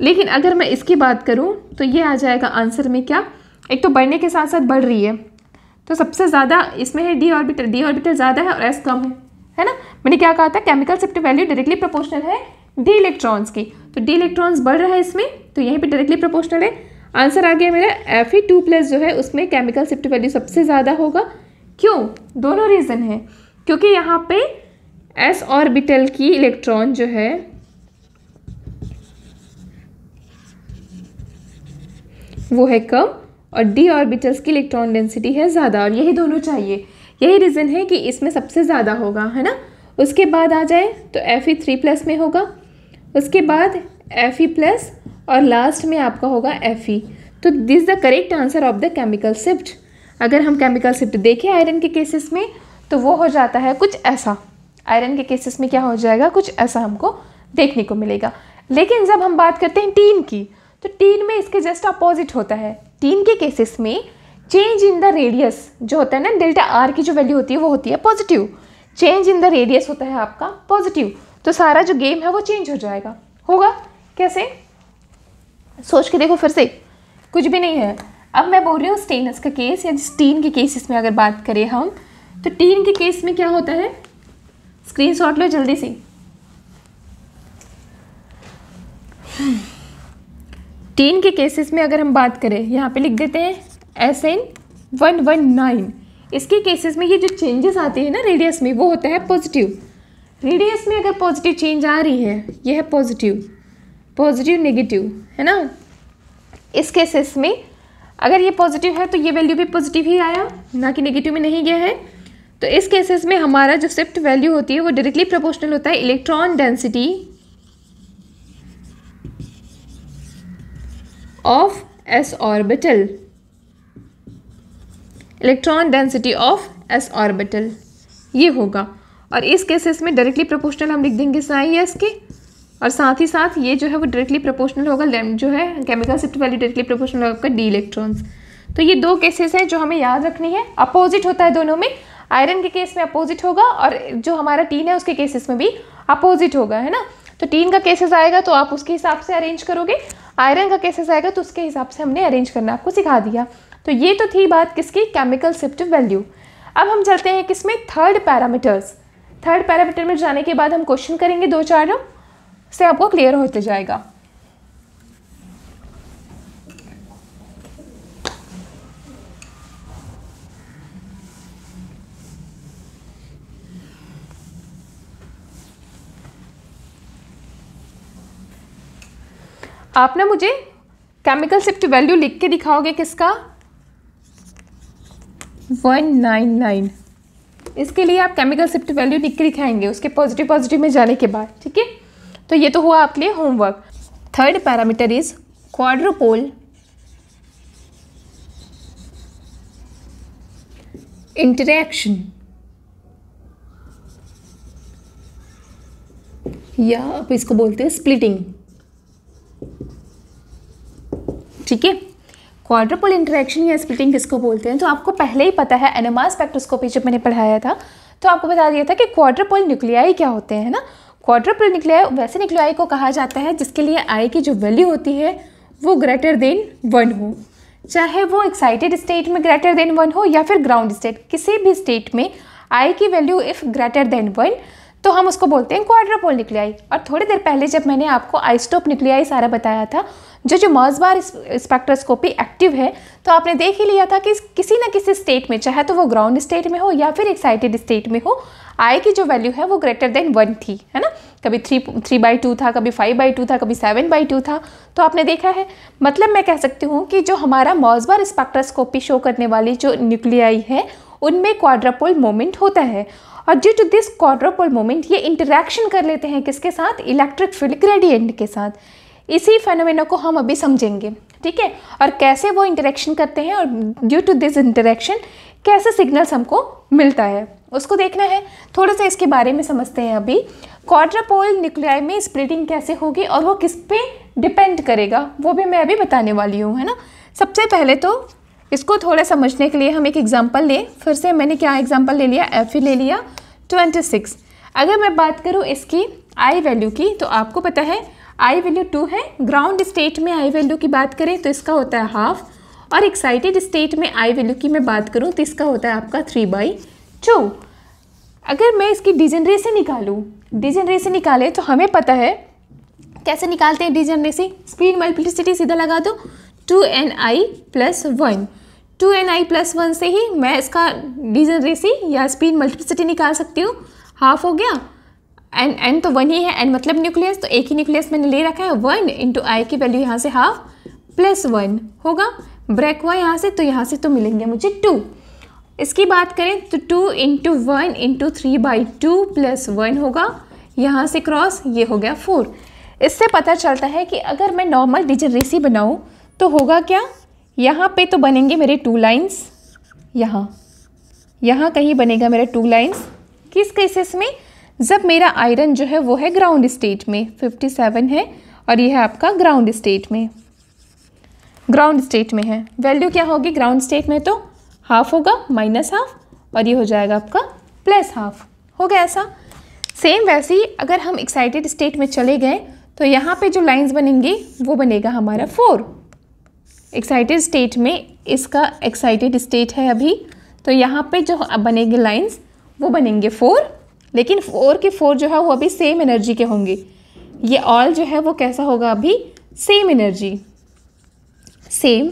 [SPEAKER 1] लेकिन अगर मैं इसकी बात करूँ तो ये आ जाएगा आंसर में क्या एक तो बढ़ने के साथ साथ बढ़ रही है तो सबसे ज़्यादा इसमें है डी ऑर्बिटल डी ऑर्बिटल ज़्यादा है और एस कम है है ना मैंने क्या कहा था chemical shift value directly proportional है डी इलेक्ट्रॉन्स की तो डी इलेक्ट्रॉन्स बढ़ रहा है इसमें तो यहीं पे डायरेक्टली प्रोपोर्शनल है आंसर आ गया मेरा एफ ई टू प्लस जो है उसमें केमिकल सिफ्ट वैल्यू सबसे ज़्यादा होगा क्यों दोनों रीज़न है क्योंकि यहाँ पे एस ऑर्बिटल की इलेक्ट्रॉन जो है वो है कम और डी ऑर्बिटल्स की इलेक्ट्रॉन डेंसिटी है ज़्यादा और यही दोनों चाहिए यही रीज़न है कि इसमें सबसे ज़्यादा होगा है ना उसके बाद आ जाए तो एफ ई थ्री प्लस में होगा उसके बाद एफ ई प्लस और लास्ट में आपका होगा एफ ई तो this the correct answer of the chemical shift अगर हम केमिकल शिफ्ट देखें आयरन के केसेस में तो वो हो जाता है कुछ ऐसा आयरन के केसेस में क्या हो जाएगा कुछ ऐसा हमको देखने को मिलेगा लेकिन जब हम बात करते हैं टीन की तो टीन में इसके जस्ट अपोजिट होता है टीन के केसेस में चेंज इन द रेडियस जो होता है ना डेल्टा आर की जो वैल्यू होती है वो होती है positive change in the radius होता है आपका पॉजिटिव तो सारा जो गेम है वो चेंज हो जाएगा होगा कैसे सोच के देखो फिर से कुछ भी नहीं है अब मैं बोल रही हूँ स्टेनस का केस या स्टीन के केसेस में अगर बात करें हम तो टीन के केस में क्या होता है स्क्रीन शॉट लो जल्दी से टीन के केसेस में अगर हम बात करें यहाँ पे लिख देते हैं S N one one nine इसके केसेस में ये जो चेंजेस आते हैं ना रेडियस में वो होता है पॉजिटिव रेडियस में अगर पॉजिटिव चेंज आ रही है यह है पॉजिटिव पॉजिटिव नेगेटिव है ना इस केसेस में अगर ये पॉजिटिव है तो ये वैल्यू भी पॉजिटिव ही आया ना कि नेगेटिव में नहीं गया है तो इस केसेस में हमारा जो सिफ्ट वैल्यू होती है वो डायरेक्टली प्रोपोर्शनल होता है electron density of S orbital electron density of S orbital ये होगा और इस केसेस में डायरेक्टली प्रोपोर्शनल हम लिख देंगे साई एस के और साथ ही साथ ये जो है वो डायरेक्टली प्रोपोर्शनल होगा जो है chemical shift value directly proportional होगा आपका डी इलेक्ट्रॉन्स तो ये दो केसेस हैं जो हमें याद रखनी है अपोजिट होता है दोनों में आयरन के केस में अपोजिट होगा और जो हमारा टीन है उसके केसेस में भी अपोजिट होगा है ना तो टीन का केसेस आएगा तो आप उसके हिसाब से अरेंज करोगे आयरन का केसेस आएगा तो उसके हिसाब से हमने अरेंज करना आपको सिखा दिया तो ये तो थी बात किसकी केमिकल शिफ्टिव वैल्यू अब हम चलते हैं किसमें थर्ड पैरामीटर्स थर्ड पैरामीटर में जाने के बाद हम क्वेश्चन करेंगे दो चार से आपको क्लियर होते जाएगा आपने मुझे केमिकल शिफ्ट वैल्यू लिख के दिखाओगे किसका 199 इसके लिए आप केमिकल शिफ्ट वैल्यू लिख के दिखाएंगे उसके पॉजिटिव पॉजिटिव में जाने के बाद ठीक है तो ये तो हुआ आपके लिए homework third parameter is quadrupole interaction या आप इसको बोलते हैं स्प्लिटिंग ठीक है क्वाड्रोपोल इंटरेक्शन या स्प्लिटिंग किसको बोलते हैं तो आपको पहले ही पता है एनएमआर स्पेक्ट्रोस्कोपी जब मैंने पढ़ाया था तो आपको बता दिया था कि क्वाड्रोपोल न्यूक्लियाई क्या होते हैं ना क्वाड्रपल निकले वैसे आई को कहा जाता है जिसके लिए आई की जो वैल्यू होती है वो ग्रेटर देन वन हो चाहे वो एक्साइटेड स्टेट में ग्रेटर देन वन हो या फिर ग्राउंड स्टेट किसी भी स्टेट में आई की value if greater than one तो हम उसको बोलते हैं क्वाड्रोपोल आई और थोड़ी देर पहले जब मैंने आपको आइस्टोप निकलियाई सारा बताया था जो जो मौजबार स्पेक्ट्रोस्कोपी एक्टिव है तो आपने देख ही लिया था कि किसी न किसी स्टेट में चाहे तो वो ग्राउंड स्टेट में हो या फिर एक्साइटेड स्टेट में हो आई की जो वैल्यू है वो ग्रेटर देन वन थी है ना कभी थ्री थ्री बाई टू था कभी फाइव बाई टू था कभी सेवन बाई टू था तो आपने देखा है मतलब मैं कह सकती हूँ कि जो हमारा मॉजबार स्पेक्ट्रोस्कोपी शो करने वाली जो न्यूक्लियाई है उनमें क्वाड्रापोल मोमेंट होता है और due to this quadrupole moment ये इंटरेक्शन कर लेते हैं किसके साथ इलेक्ट्रिक फील्ड ग्रेडियंट के साथ इसी फेनोमेना को हम अभी समझेंगे ठीक है और कैसे वो इंटरेक्शन करते हैं और ड्यू टू दिस इंटरेक्शन कैसे सिग्नल्स हमको मिलता है उसको देखना है थोड़ा सा इसके बारे में समझते हैं अभी क्वाड्रापोल न्यूक्लियाई में स्प्लिटिंग कैसे होगी और वो किस पे डिपेंड करेगा वो भी मैं अभी बताने वाली हूँ है ना सबसे पहले तो इसको थोड़ा समझने के लिए हम एक एग्ज़ाम्पल लें फिर से मैंने क्या एग्ज़ाम्पल ले लिया एफ ले लिया ट्वेंटी सिक्स अगर मैं बात करूँ इसकी आई वैल्यू की तो आपको पता है आई वैल्यू टू है ग्राउंड स्टेट में आई वैल्यू की बात करें तो इसका होता है हाफ और एक्साइटेड स्टेट में आई वैल्यू की मैं बात करूँ तो इसका होता है आपका थ्री बाई टू अगर मैं इसकी डिजेनरेसी निकालूँ डिजेनरेसी निकाले तो हमें पता है कैसे निकालते हैं डिजेनरेसी स्पीड मल्टीप्लिसिटी सीधा लगा दो two N I plus one two N I plus one से ही मैं इसका डिजेनरेसी या स्पीड मल्टीप्लिसिटी निकाल सकती हूँ हाफ हो गया एन एन तो वन ही है एन मतलब न्यूक्लियस तो एक ही न्यूक्लियस मैंने ले रखा है वन इंटू आई की वैल्यू यहाँ से हाफ प्लस वन होगा ब्रेक हुआ यहाँ से तो यहाँ से तो मिलेंगे मुझे टू इसकी बात करें तो two into one into three by two plus one होगा यहाँ से क्रॉस ये हो गया फोर इससे पता चलता है कि अगर मैं नॉर्मल डिजनरेसी बनाऊँ तो होगा क्या यहाँ पे तो बनेंगे मेरे टू लाइन्स यहाँ यहाँ कहीं बनेगा मेरा टू लाइन्स किस केसेस में जब मेरा आयरन जो है वो है ग्राउंड स्टेट में 57 है और यह है आपका ग्राउंड स्टेट में ग्राउंड स्टेट में है वैल्यू क्या होगी ग्राउंड स्टेट में तो हाफ होगा माइनस हाफ और ये हो जाएगा आपका प्लस हाफ हो गया ऐसा सेम वैसे ही अगर हम एक्साइटेड स्टेट में चले गए तो यहाँ पे जो लाइंस बनेंगी वो बनेगा हमारा फोर एक्साइटेड स्टेट में इसका एक्साइटेड स्टेट है अभी तो यहाँ पे जो बनेंगे लाइंस वो बनेंगे फोर लेकिन फोर के फोर जो है वो अभी सेम एनर्जी के होंगे ये ऑल जो है वो कैसा होगा अभी सेम एनर्जी सेम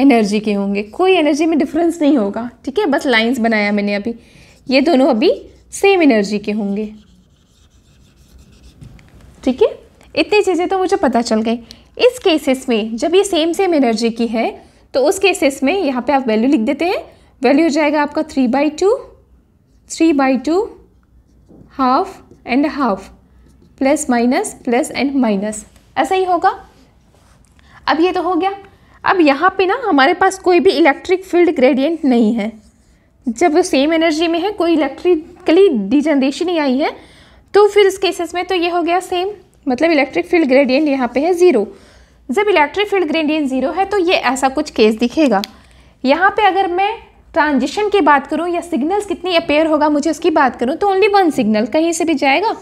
[SPEAKER 1] एनर्जी के होंगे कोई एनर्जी में डिफरेंस नहीं होगा ठीक है बस लाइंस बनाया मैंने अभी ये दोनों अभी सेम एनर्जी के होंगे ठीक है इतनी चीज़ें तो मुझे पता चल गई इस केसेस में जब ये सेम सेम एनर्जी की है तो उस केसेस में यहाँ पे आप वैल्यू लिख देते हैं वैल्यू हो जाएगा आपका three by two three by two half and half plus minus plus and minus ऐसा ही होगा अब ये तो हो गया अब यहाँ पे ना हमारे पास कोई भी इलेक्ट्रिक फील्ड ग्रेडियंट नहीं है जब वो सेम एनर्जी में है कोई इलेक्ट्रिकली डिजनरेशन ही आई है तो फिर इस केसेस में तो ये हो गया सेम मतलब इलेक्ट्रिक फील्ड ग्रेडियंट यहाँ पे है ज़ीरो जब इलेक्ट्रिक फील्ड ग्रेडियंट ज़ीरो है तो ये ऐसा कुछ केस दिखेगा यहाँ पे अगर मैं ट्रांजिशन की बात करूँ या सिग्नल्स कितनी अपेयर होगा मुझे उसकी बात करूँ तो ओनली वन सिग्नल कहीं से भी जाएगा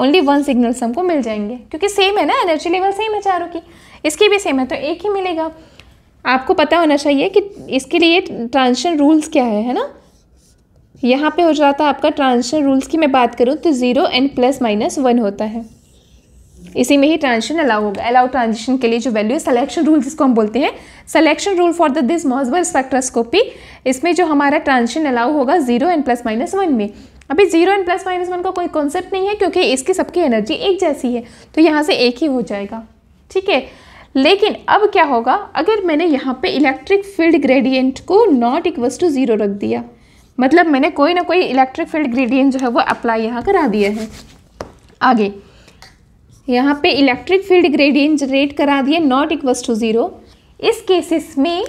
[SPEAKER 1] ओनली वन सिग्नल्स हमको मिल जाएंगे क्योंकि सेम है ना एनर्जी लेवल सेम है चारों की इसकी भी सेम है तो एक ही मिलेगा आपको पता होना चाहिए कि इसके लिए ट्रांजिशन रूल्स क्या है है ना यहाँ पे हो जाता है आपका ट्रांजिशन रूल्स की मैं बात करूँ तो zero and plus minus one होता है इसी में ही ट्रांजिशन अलाउ होगा अलाउ ट्रांजिशन के लिए जो वैल्यू है सिलेक्शन रूल जिसको हम बोलते हैं selection rule for the this Mossbauer spectroscopy इसमें जो हमारा ट्रांजिशन अलाउ होगा zero and plus minus one में अभी zero and plus minus one का कोई कॉन्सेप्ट नहीं है क्योंकि इसकी सबकी एनर्जी एक जैसी है तो यहाँ से एक ही हो जाएगा ठीक है लेकिन अब क्या होगा अगर मैंने यहाँ पे इलेक्ट्रिक फील्ड ग्रेडियंट को नॉट इक्वस टू ज़ीरो रख दिया मतलब मैंने कोई ना कोई इलेक्ट्रिक फील्ड ग्रेडियंट जो है वो अप्लाई यहाँ करा दिया है आगे यहाँ पे इलेक्ट्रिक फील्ड ग्रेडियंट जनरेट करा दिए नॉट इक्वस टू ज़ीरो इस केसेस में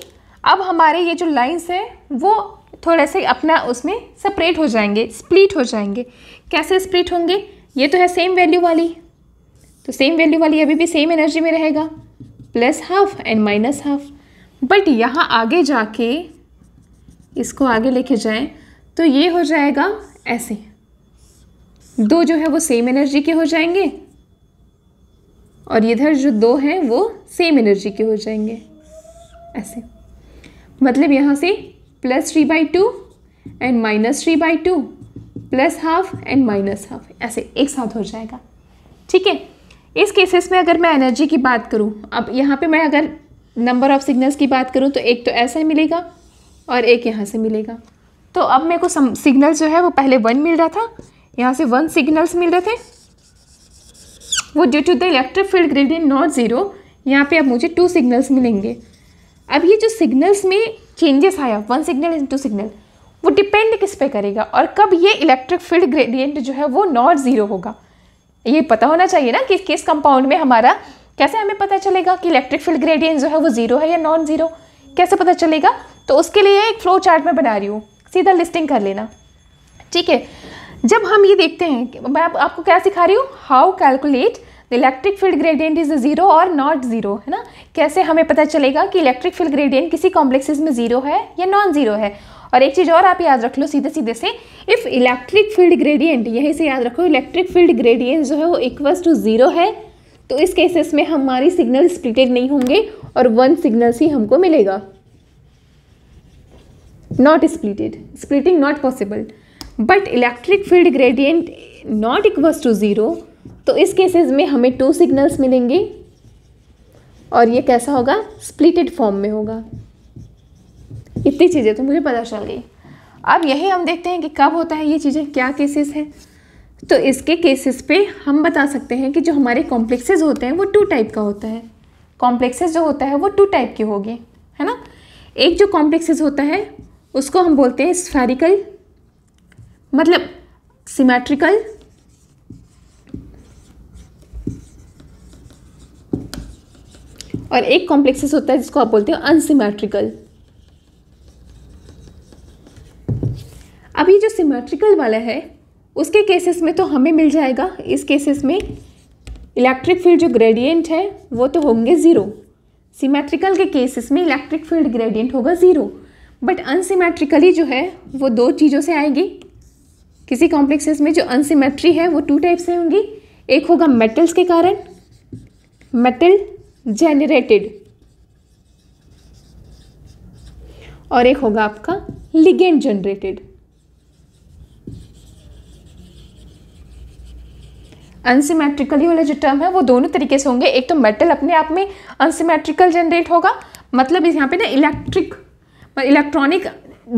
[SPEAKER 1] अब हमारे ये जो लाइन्स हैं वो थोड़े से अपना उसमें सेपरेट हो जाएंगे स्प्लिट हो जाएंगे कैसे स्प्लिट होंगे ये तो है सेम वैल्यू वाली तो सेम वैल्यू वाली अभी भी सेम एनर्जी में रहेगा plus half and minus half but यहाँ आगे जाके इसको आगे लेके जाएं तो ये हो जाएगा ऐसे दो जो है वो सेम एनर्जी के हो जाएंगे और इधर जो दो हैं वो सेम एनर्जी के हो जाएंगे ऐसे मतलब यहाँ से plus three by two and minus three by two plus half and minus half ऐसे एक साथ हो जाएगा ठीक है इस केसेस में अगर मैं एनर्जी की बात करूँ अब यहाँ पे मैं अगर नंबर ऑफ़ सिग्नल्स की बात करूँ तो एक तो ऐसे मिलेगा और एक यहाँ से मिलेगा तो अब मेरे को सिग्नल जो है वो पहले वन मिल रहा था यहाँ से वन सिग्नल्स मिल रहे थे वो due to the electric field gradient not zero यहाँ पे अब मुझे टू सिग्नल्स मिलेंगे अब ये जो सिग्नल्स में चेंजेस आया one signal and two signal वो डिपेंड किस पे करेगा और कब ये इलेक्ट्रिक फील्ड ग्रेडियंट जो है वो नॉट ज़ीरो होगा ये पता होना चाहिए ना कि किस कंपाउंड में हमारा कैसे हमें पता चलेगा कि इलेक्ट्रिक फील्ड ग्रेडियंट जो है वो ज़ीरो है या नॉन ज़ीरो कैसे पता चलेगा तो उसके लिए एक फ्लो चार्ट में बना रही हूँ सीधा लिस्टिंग कर लेना ठीक है जब हम ये देखते हैं मैं आप, आपको क्या सिखा रही हूँ how calculate the electric field gradient is zero और नॉट ज़ीरो है ना कैसे हमें पता चलेगा कि इलेक्ट्रिक फील्ड ग्रेडियंट किसी कॉम्प्लेक्सेस में ज़ीरो है या नॉन ज़ीरो है और एक चीज़ और आप याद रख लो सीधे सीधे से इफ़ इलेक्ट्रिक फील्ड ग्रेडियंट यहीं से याद रखो इलेक्ट्रिक फील्ड ग्रेडियंट जो है वो इक्वल टू ज़ीरो है तो इस केसेस में हमारी सिग्नल स्प्लिटेड नहीं होंगे और वन सिग्नल ही हमको मिलेगा not splitted splitting not possible but electric field gradient not equal to zero तो इस केसेस में हमें टू सिग्नल्स मिलेंगे और ये कैसा होगा स्प्लिटेड फॉर्म में होगा इतनी चीज़ें तो मुझे पता चल गई अब यही हम देखते हैं कि कब होता है ये चीज़ें क्या केसेस हैं तो इसके केसेस पे हम बता सकते हैं कि जो हमारे कॉम्प्लेक्सेस होते हैं वो टू टाइप का होता है कॉम्प्लेक्सेस जो होता है वो टू टाइप के होगी है ना एक जो कॉम्प्लेक्सेस होता है उसको हम बोलते हैं स्फेरिकल मतलब सिमेट्रिकल और एक कॉम्प्लेक्सेस होता है जिसको आप बोलते हो अनसीमेट्रिकल सिमेट्रिकल वाला है उसके केसेस में तो हमें मिल जाएगा इस केसेस में इलेक्ट्रिक फील्ड जो ग्रेडियंट है वो तो होंगे ज़ीरो सिमेट्रिकल के केसेस में इलेक्ट्रिक फील्ड ग्रेडियंट होगा ज़ीरो बट अनसीमेट्रिकली जो है वो दो चीज़ों से आएगी किसी कॉम्प्लेक्सेस में जो अनसीमेट्री है वो टू टाइप से होंगी एक होगा मेटल्स के कारण मेटल जेनरेटेड और एक होगा आपका लिगेंड जनरेटेड अनसीमेट्रिकल वाला जो टर्म है वो दोनों तरीके से होंगे एक तो मेटल अपने आप में अनसीमेट्रिकल जनरेट होगा मतलब यहाँ पे ना इलेक्ट्रिक इलेक्ट्रॉनिक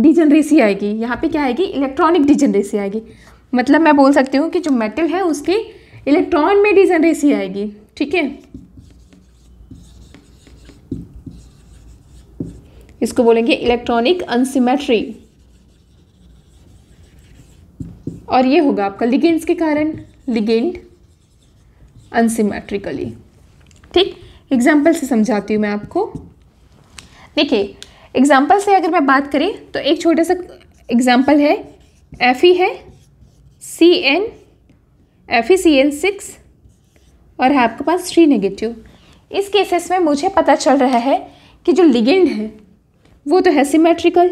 [SPEAKER 1] डिजनरेसी आएगी यहाँ पे क्या आएगी इलेक्ट्रॉनिक डिजनरेसी आएगी मतलब मैं बोल सकती हूँ कि जो मेटल है उसकी इलेक्ट्रॉन में डिजनरेसी आएगी ठीक है इसको बोलेंगे इलेक्ट्रॉनिक अनसीमेट्री और ये होगा आपका लिगेंड्स के कारण लिगेंड अनसिमेट्रिकली ठीक एग्जाम्पल से समझाती हूँ मैं आपको देखिए एग्जाम्पल से अगर मैं बात करें तो एक छोटा सा एग्जाम्पल है एफ ई e है C N F E C N six और है आपके पास थ्री नेगेटिव इस केसेस में मुझे पता चल रहा है कि जो लिगेंड है वो तो है सिमेट्रिकल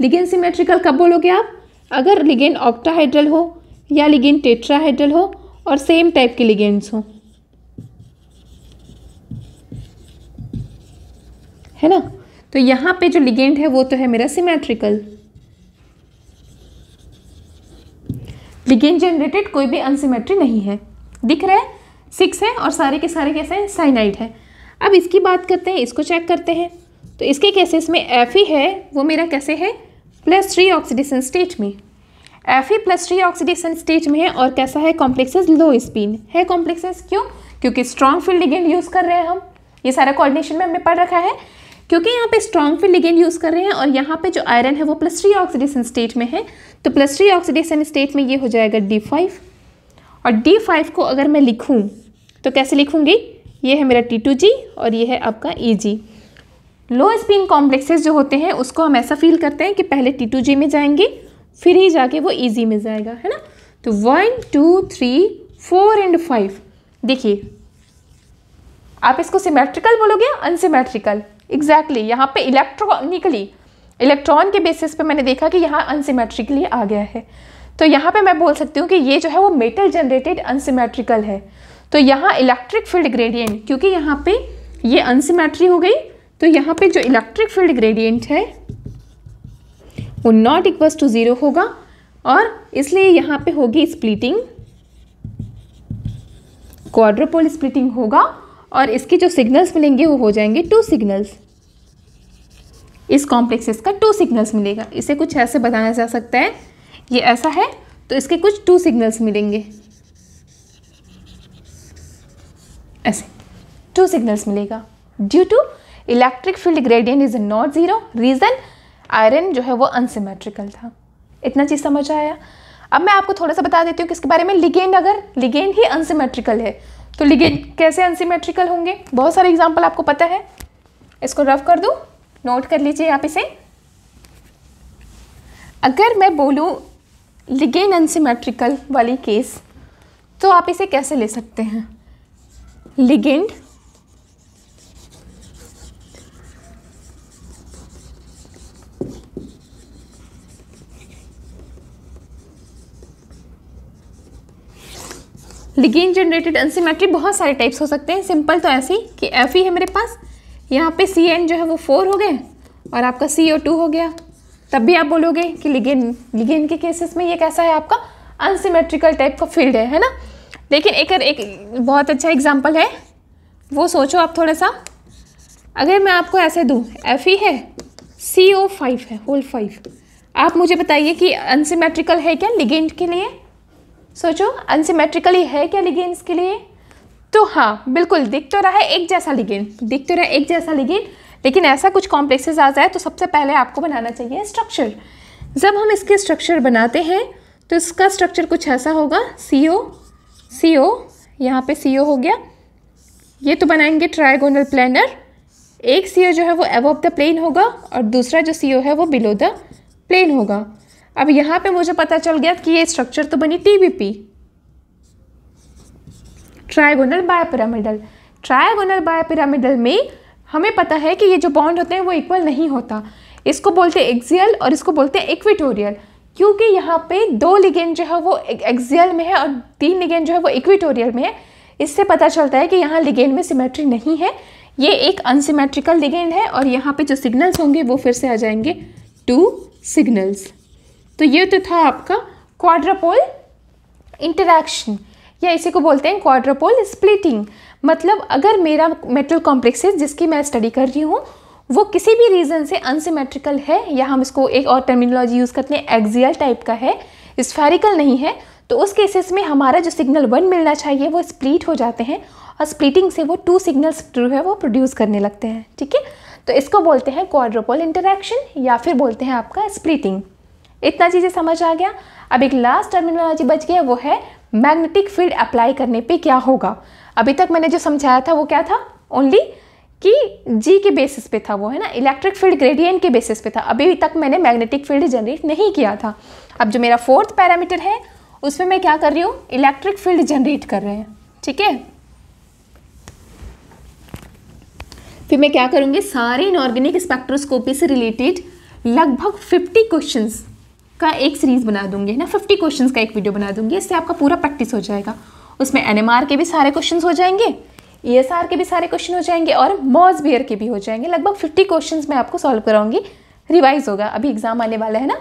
[SPEAKER 1] लिगेंड सिमेट्रिकल कब बोलोगे आप अगर लिगेंड ऑक्टाहाइड्रल हो या लिगेंड टेट्राहाइड्रल हो और सेम टाइप के लिगेंड्स हों है ना तो यहाँ पे जो लिगेंड है वो तो है मेरा सिमेट्रिकल लिगेंड जनरेटेड कोई भी अनसीमेट्री नहीं है दिख रहा है सिक्स है और सारे के सारे कैसे हैं साइनाइड है अब इसकी बात करते हैं इसको चेक करते हैं तो इसके केसेस में एफ ही है वो मेरा कैसे है प्लस थ्री ऑक्सीडेशन स्टेट में F E plus three oxidation stage में है और कैसा है कॉम्प्लेक्सेस लो स्पिन है कॉम्प्लेक्सेस क्यों क्योंकि स्ट्रॉन्ग फील्ड लिगेंड यूज़ कर रहे हैं हम ये सारा कोऑर्डिनेशन में हमने पढ़ रखा है क्योंकि यहाँ पे स्ट्रॉन्ग फील्ड लिगेंड यूज़ कर रहे हैं और यहाँ पे जो आयरन है वो प्लस थ्री ऑक्सीडेशन स्टेट में है तो प्लस थ्री ऑक्सीडेशन स्टेट में ये हो जाएगा डी फाइव और डी फाइव को अगर मैं लिखूँ तो कैसे लिखूँगी ये है मेरा टी टू जी और ये है आपका ई जी लो स्पिन कॉम्प्लेक्सेस जो होते हैं उसको हम ऐसा फील करते हैं कि पहले टी टू जी में जाएंगे फिर ही जाके वो ईजी में जाएगा है ना तो one two three four and five देखिए आप इसको सिमेट्रिकल बोलोगे अनसिमेट्रिकल एग्जैक्टली exactly, यहाँ पे इलेक्ट्रॉनिकली इलेक्ट्रॉन के बेसिस पे मैंने देखा कि यहाँ अनसिमेट्रिकली आ गया है तो यहाँ पे मैं बोल सकती हूँ कि ये जो है वो मेटल जनरेटेड अनसिमेट्रिकल है तो यहाँ इलेक्ट्रिक फील्ड ग्रेडियंट क्योंकि यहाँ पे ये अनसिमेट्री हो गई तो यहाँ पे जो इलेक्ट्रिक फील्ड ग्रेडियंट है वो नॉट इक्वल टू ज़ीरो होगा और इसलिए यहाँ पे होगी स्प्लिटिंग क्वाड्रोपोल स्प्लिटिंग होगा और इसके जो सिग्नल्स मिलेंगे वो हो जाएंगे टू सिग्नल्स इस कॉम्प्लेक्सेस का टू सिग्नल्स मिलेगा इसे कुछ ऐसे बताया जा सकता है ये ऐसा है तो इसके कुछ टू सिग्नल्स मिलेंगे ऐसे टू सिग्नल्स मिलेगा due to electric field gradient is not zero reason iron जो है वो अनसिमेट्रिकल था इतना चीज़ समझ आया अब मैं आपको थोड़ा सा बता देती हूँ कि इसके बारे में लिगेंड अगर लिगेंड ही अनसिमेट्रिकल है तो लिगेंड कैसे अनसिमेट्रिकल होंगे बहुत सारे एग्जाम्पल आपको पता है इसको रफ कर दूँ नोट कर लीजिए आप इसे अगर मैं बोलूँ लिगेंड अनसिमेट्रिकल वाली केस तो आप इसे कैसे ले सकते हैं लिगेंड लिगेन जनरेटेड अनसीमेट्री बहुत सारे टाइप्स हो सकते हैं सिंपल तो ऐसे ही कि एफ ही है मेरे पास यहाँ पे सी एन जो है वो फोर हो गए और आपका सी ओ टू हो गया तब भी आप बोलोगे कि लिगेन लिगेन के केसेस में ये कैसा है आपका अनसीमेट्रिकल टाइप का फील्ड है है ना लेकिन एक एक बहुत अच्छा एग्जाम्पल है वो सोचो आप थोड़ा सा अगर मैं आपको ऐसे दूँ एफ ई है सी ओ फाइव है होल फाइव आप मुझे बताइए कि अनसीमेट्रिकल है क्या लिगेंट के लिए सोचो अनसीमेट्रिकली है क्या लिगेंस के लिए तो हाँ बिल्कुल दिख तो रहा है एक जैसा लिगेन दिख तो रहा है एक जैसा लिगेन लेकिन ऐसा कुछ कॉम्प्लेक्सेस आ जाए तो सबसे पहले आपको बनाना चाहिए स्ट्रक्चर जब हम इसके स्ट्रक्चर बनाते हैं तो इसका स्ट्रक्चर कुछ ऐसा होगा सी ओ सी ओ यहाँ पर सी ओ हो गया ये तो बनाएंगे ट्राइगोनल प्लानर एक सी ओ जो है वो एवोव द प्लेन होगा और दूसरा जो सी ओ है वो बिलो द प्लेन होगा अब यहाँ पे मुझे पता चल गया कि ये स्ट्रक्चर तो बनी TBP trigonal bipyramidal trigonal bipyramidal में हमें पता है कि ये जो बॉन्ड होते हैं वो इक्वल नहीं होता इसको बोलते हैं एक्सियल और इसको बोलते हैं इक्विटोरियल क्योंकि यहाँ पे दो लिगेन जो है वो एक्सियल में है और तीन लिगेन जो है वो इक्विटोरियल में है इससे पता चलता है कि यहाँ लिगेंड में सिमेट्री नहीं है ये एक अनसिमेट्रिकल लिगेंड है और यहाँ पे जो सिग्नल्स होंगे वो फिर से आ जाएंगे टू सिग्नल्स तो ये तो था आपका क्वाड्रापोल इंटरैक्शन या इसी को बोलते हैं क्वाड्रापोल स्प्लिटिंग मतलब अगर मेरा मेटल कॉम्प्लेक्स जिसकी मैं स्टडी कर रही हूँ वो किसी भी रीज़न से अनसीमेट्रिकल है या हम इसको एक और टर्मिनोलॉजी यूज़ करते हैं एक्जियल टाइप का है स्फेरिकल नहीं है तो उस केसेस में हमारा जो सिग्नल वन मिलना चाहिए वो स्प्लिट हो जाते हैं और स्प्लिटिंग से वो टू सिग्नल्स जो है वो प्रोड्यूस करने लगते हैं ठीक है तो इसको बोलते हैं क्वाड्रोपोल इंटरेक्शन या फिर बोलते हैं आपका स्प्लिटिंग इतना चीज़ें समझ आ गया अब एक लास्ट टर्मिनोलॉजी बच गया वो है मैग्नेटिक फील्ड अप्लाई करने पे क्या होगा अभी तक मैंने जो समझाया था वो क्या था ओनली कि जी के बेसिस पे था वो है ना इलेक्ट्रिक फील्ड ग्रेडियंट के बेसिस पे था अभी तक मैंने मैग्नेटिक फील्ड जनरेट नहीं किया था अब जो मेरा फोर्थ पैरामीटर है उसमें मैं क्या कर रही हूँ इलेक्ट्रिक फील्ड जनरेट कर रहे हैं ठीक है फिर मैं क्या करूँगी सारे इनऑर्गेनिक स्पेक्ट्रोस्कोपी से रिलेटेड लगभग फिफ्टी क्वेश्चंस का एक सीरीज़ बना दूंगी है ना फिफ्टी क्वेश्चन का एक वीडियो बना दूंगी इससे आपका पूरा प्रैक्टिस हो जाएगा उसमें आर के भी सारे क्वेश्चन हो जाएंगे आर e के भी सारे क्वेश्चन हो जाएंगे और मॉज बियर के भी हो जाएंगे लगभग फिफ्टी क्वेश्चन मैं आपको सॉल्व कराऊंगी रिवाइज होगा अभी एग्ज़ाम आने वाला है ना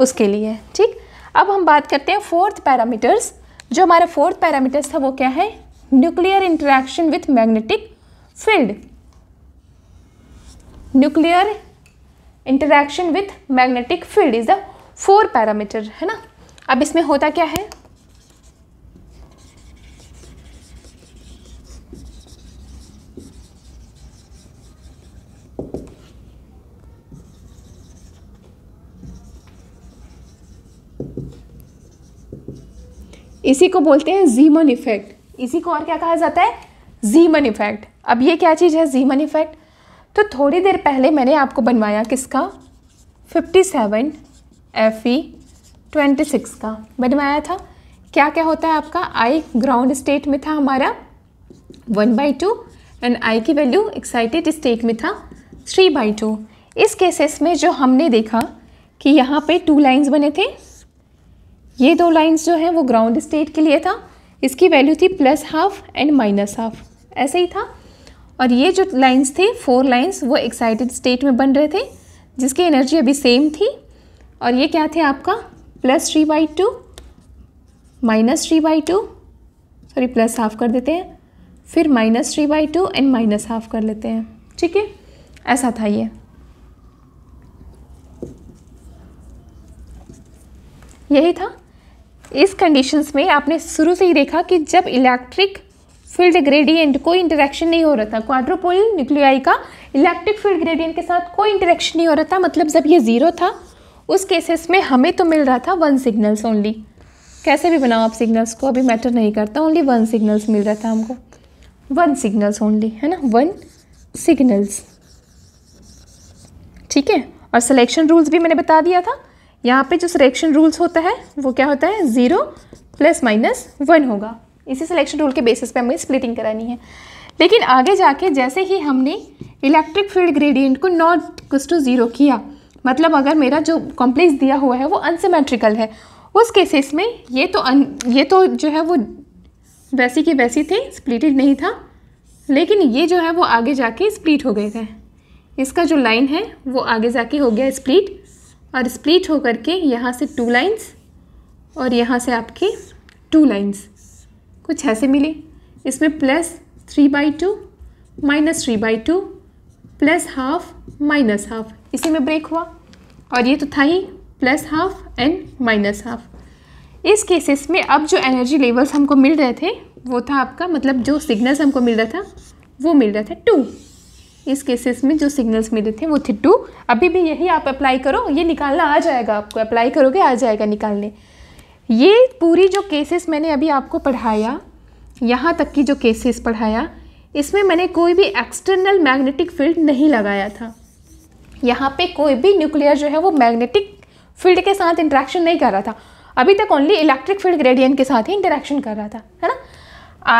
[SPEAKER 1] उसके लिए ठीक अब हम बात करते हैं फोर्थ पैरामीटर्स जो हमारा फोर्थ पैरामीटर्स था वो क्या है nuclear interaction with magnetic field nuclear interaction with magnetic field is the four parameter है ना अब इसमें होता क्या है इसी को बोलते हैं जीमन इफेक्ट इसी को और क्या कहा जाता है जीमन इफेक्ट अब ये क्या चीज़ है जीमन इफेक्ट तो थोड़ी देर पहले मैंने आपको बनवाया किसका 57 एफ ई ट्वेंटी सिक्स का बनवाया था क्या क्या होता है आपका आई ग्राउंड स्टेट में था हमारा one by two and I की वैल्यू एक्साइटेड स्टेट में था थ्री बाई टू इस केसेस में जो हमने देखा कि यहाँ पे टू लाइंस बने थे ये दो लाइंस जो हैं वो ग्राउंड स्टेट के लिए था इसकी वैल्यू थी plus half and minus half ऐसे ही था और ये जो लाइंस थे फोर लाइंस वो एक्साइटेड स्टेट में बन रहे थे जिसकी एनर्जी अभी सेम थी और ये क्या थे आपका plus three by two minus three by two sorry plus half कर देते हैं फिर minus three by two and minus half कर लेते हैं ठीक है ऐसा था ये यही था इस कंडीशंस में आपने शुरू से ही देखा कि जब इलेक्ट्रिक फील्ड ग्रेडियंट कोई इंटरेक्शन नहीं हो रहा था क्वाड्रोपोल न्यूक्लियाई का इलेक्ट्रिक फील्ड ग्रेडियंट के साथ कोई इंटरेक्शन नहीं हो रहा था मतलब जब ये ज़ीरो था उस केसेस में हमें तो मिल रहा था वन सिग्नल्स ओनली कैसे भी बनाओ आप सिग्नल्स को अभी मैटर नहीं करता ओनली वन सिग्नल्स मिल रहा था हमको वन सिग्नल्स ओनली है ना वन सिग्नल्स ठीक है और सिलेक्शन रूल्स भी मैंने बता दिया था यहाँ पे जो सिलेक्शन रूल्स होता है वो क्या होता है ज़ीरो प्लस माइनस वन होगा इसी सिलेक्शन रूल के बेसिस पे हमें स्प्लिटिंग करानी है लेकिन आगे जाके जैसे ही हमने इलेक्ट्रिक फील्ड ग्रेडियंट को नॉट कुछ टू ज़ीरो किया मतलब अगर मेरा जो कॉम्प्लेक्स दिया हुआ है वो अनसीमेट्रिकल है उस केसेस में ये तो अन ये तो जो है वो वैसी की वैसी थे स्प्लिटेड नहीं था लेकिन ये जो है वो आगे जाके स्प्लिट हो गए थे इसका जो लाइन है वो आगे जाके हो गया स्प्लिट और स्प्लिट हो करके यहाँ से टू लाइंस और यहाँ से आपकी टू लाइंस कुछ ऐसे मिले इसमें plus three by two minus three by two plus half minus half इसी में ब्रेक हुआ और ये तो था ही plus half and minus half इस केसेस में अब जो एनर्जी लेवल्स हमको मिल रहे थे वो था आपका मतलब जो सिग्नल्स हमको मिल रहा था वो मिल रहा था टू इस केसेस में जो सिग्नल्स मिले थे वो थे टू अभी भी यही आप अप्लाई करो ये निकालना आ जाएगा आपको अप्लाई करोगे आ जाएगा निकालने ये पूरी जो केसेस मैंने अभी आपको पढ़ाया यहाँ तक की जो केसेस पढ़ाया इसमें मैंने कोई भी एक्सटर्नल मैग्नेटिक फील्ड नहीं लगाया था यहाँ पे कोई भी न्यूक्लियर जो है वो मैग्नेटिक फील्ड के साथ इंट्रैक्शन नहीं कर रहा था अभी तक ओनली इलेक्ट्रिक फील्ड ग्रेडियंट के साथ ही इंटरेक्शन कर रहा था है ना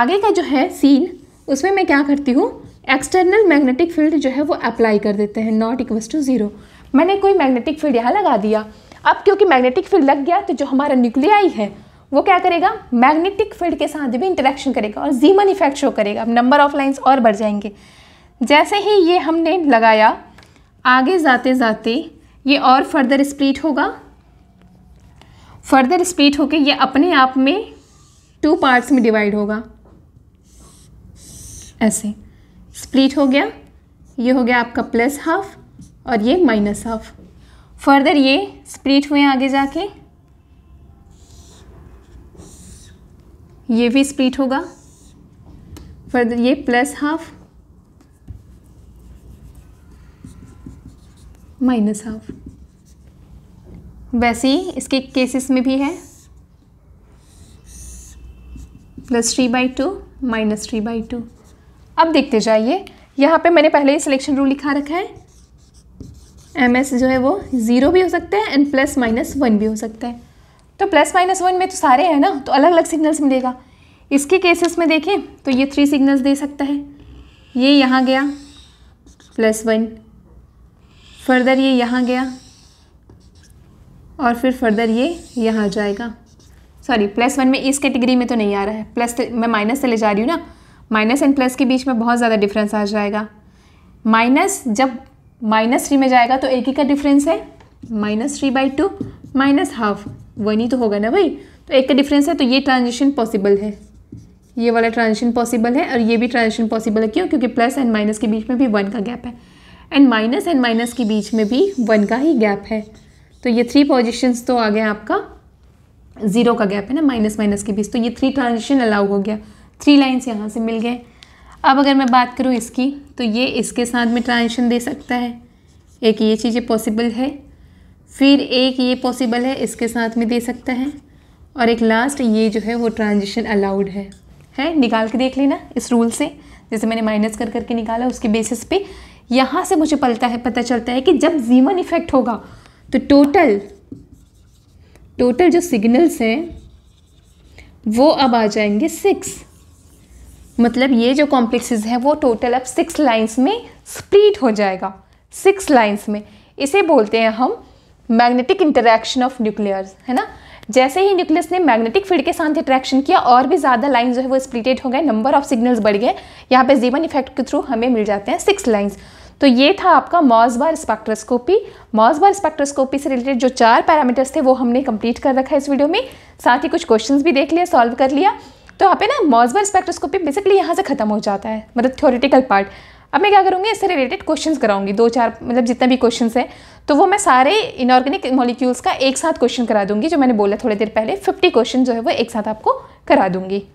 [SPEAKER 1] आगे का जो है सीन उसमें मैं क्या करती हूँ एक्सटर्नल मैग्नेटिक फील्ड जो है वो अप्लाई कर देते हैं नॉट इक्वस टू ज़ीरो मैंने कोई मैग्नेटिक फील्ड यहाँ लगा दिया अब क्योंकि मैग्नेटिक फील्ड लग गया तो जो हमारा न्यूक्लियाई है वो क्या करेगा मैग्नेटिक फील्ड के साथ भी इंटरेक्शन करेगा और जीमन इफेक्ट शो करेगा अब नंबर ऑफ लाइन्स और बढ़ जाएंगे जैसे ही ये हमने लगाया आगे जाते जाते ये और फर्दर स्प्लिट होगा फर्दर स्प्लिट होके ये अपने आप में टू पार्ट्स में डिवाइड होगा ऐसे स्प्लिट हो गया ये हो गया आपका प्लस हाफ और ये माइनस हाफ फर्दर ये स्प्लिट हुए आगे जाके ये भी स्प्लिट होगा फर्दर ये प्लस हाफ माइनस हाफ वैसे ही इसके केसेस में भी है plus three by two minus three by two अब देखते जाइए यहाँ पे मैंने पहले ही सिलेक्शन रूल लिखा रखा है एम एस जो है वो ज़ीरो भी हो सकता है एंड प्लस माइनस वन भी हो सकता है तो प्लस माइनस वन में तो सारे हैं ना तो अलग अलग सिग्नल्स मिलेगा इसके केसेस में देखें तो ये थ्री सिग्नल्स दे सकता है ये यहाँ गया प्लस वन फर्दर ये यहाँ गया और फिर फर्दर ये यहाँ जाएगा सॉरी प्लस वन में इस कैटेगरी में तो नहीं आ रहा है प्लस मैं माइनस से ले जा रही हूँ ना माइनस एंड प्लस के बीच में बहुत ज़्यादा डिफरेंस आ जाएगा माइनस जब माइनस थ्री में जाएगा तो एक ही का डिफरेंस है minus three by two minus half one ही तो होगा ना भाई तो एक का डिफरेंस है तो ये ट्रांजिशन पॉसिबल है ये वाला ट्रांजिशन पॉसिबल है और ये भी ट्रांजिशन पॉसिबल है क्यों क्योंकि प्लस एंड माइनस के बीच में भी वन का गैप है एंड माइनस एंड माइनस के बीच में भी वन का ही गैप है तो ये थ्री पोजिशंस तो आ गया आपका ज़ीरो का गैप है ना माइनस माइनस के बीच तो ये थ्री ट्रांजिशन अलाउ हो गया थ्री लाइन्स यहाँ से मिल गए अब अगर मैं बात करूँ इसकी तो ये इसके साथ में ट्रांजिशन दे सकता है एक ये चीज़ें पॉसिबल है फिर एक ये पॉसिबल है इसके साथ में दे सकता है और एक लास्ट ये जो है वो ट्रांजिशन अलाउड है है निकाल के देख लेना इस रूल से जैसे मैंने माइनस कर करके निकाला उसके बेसिस पे यहाँ से मुझे पलता है पता चलता है कि जब जीवन इफेक्ट होगा तो टोटल टोटल जो सिग्नल्स हैं वो अब आ जाएंगे सिक्स मतलब ये जो कॉम्प्लेक्सेस हैं वो टोटल अब सिक्स लाइंस में स्प्लिट हो जाएगा सिक्स लाइंस में इसे बोलते हैं हम मैग्नेटिक इंटरेक्शन ऑफ न्यूक्लियर्स है ना जैसे ही न्यूक्लियस ने मैग्नेटिक फील्ड के साथ अट्रैक्शन किया और भी ज़्यादा लाइन जो है वो स्प्लिटेड हो गए नंबर ऑफ सिग्नल्स बढ़ गए यहाँ पे जीवन इफेक्ट के थ्रू हमें मिल जाते हैं सिक्स लाइन्स तो ये था आपका मॉजबार स्पेक्ट्रोस्कोपी मॉजबार स्पेक्ट्रोस्कोपी से रिलेटेड जो चार पैरामीटर्स थे वो हमने कंप्लीट कर रखा है इस वीडियो में साथ ही कुछ क्वेश्चंस भी देख लिया सॉल्व कर लिया तो यहाँ पे ना मॉजबार स्पेक्ट्रोस्कोपी बेसिकली यहाँ से खत्म हो जाता है मतलब थ्योरेटिकल पार्ट अब मैं क्या करूँगी इससे रिलेटेड क्वेश्चंस कराऊंगी दो चार मतलब जितने भी क्वेश्चंस हैं तो वो मैं सारे इनऑर्गेनिक मॉलिक्यूल्स का एक साथ क्वेश्चन करा दूंगी जो मैंने बोला थोड़ी देर पहले फिफ्टी क्वेश्चन जो है वो एक साथ आपको करा दूंगी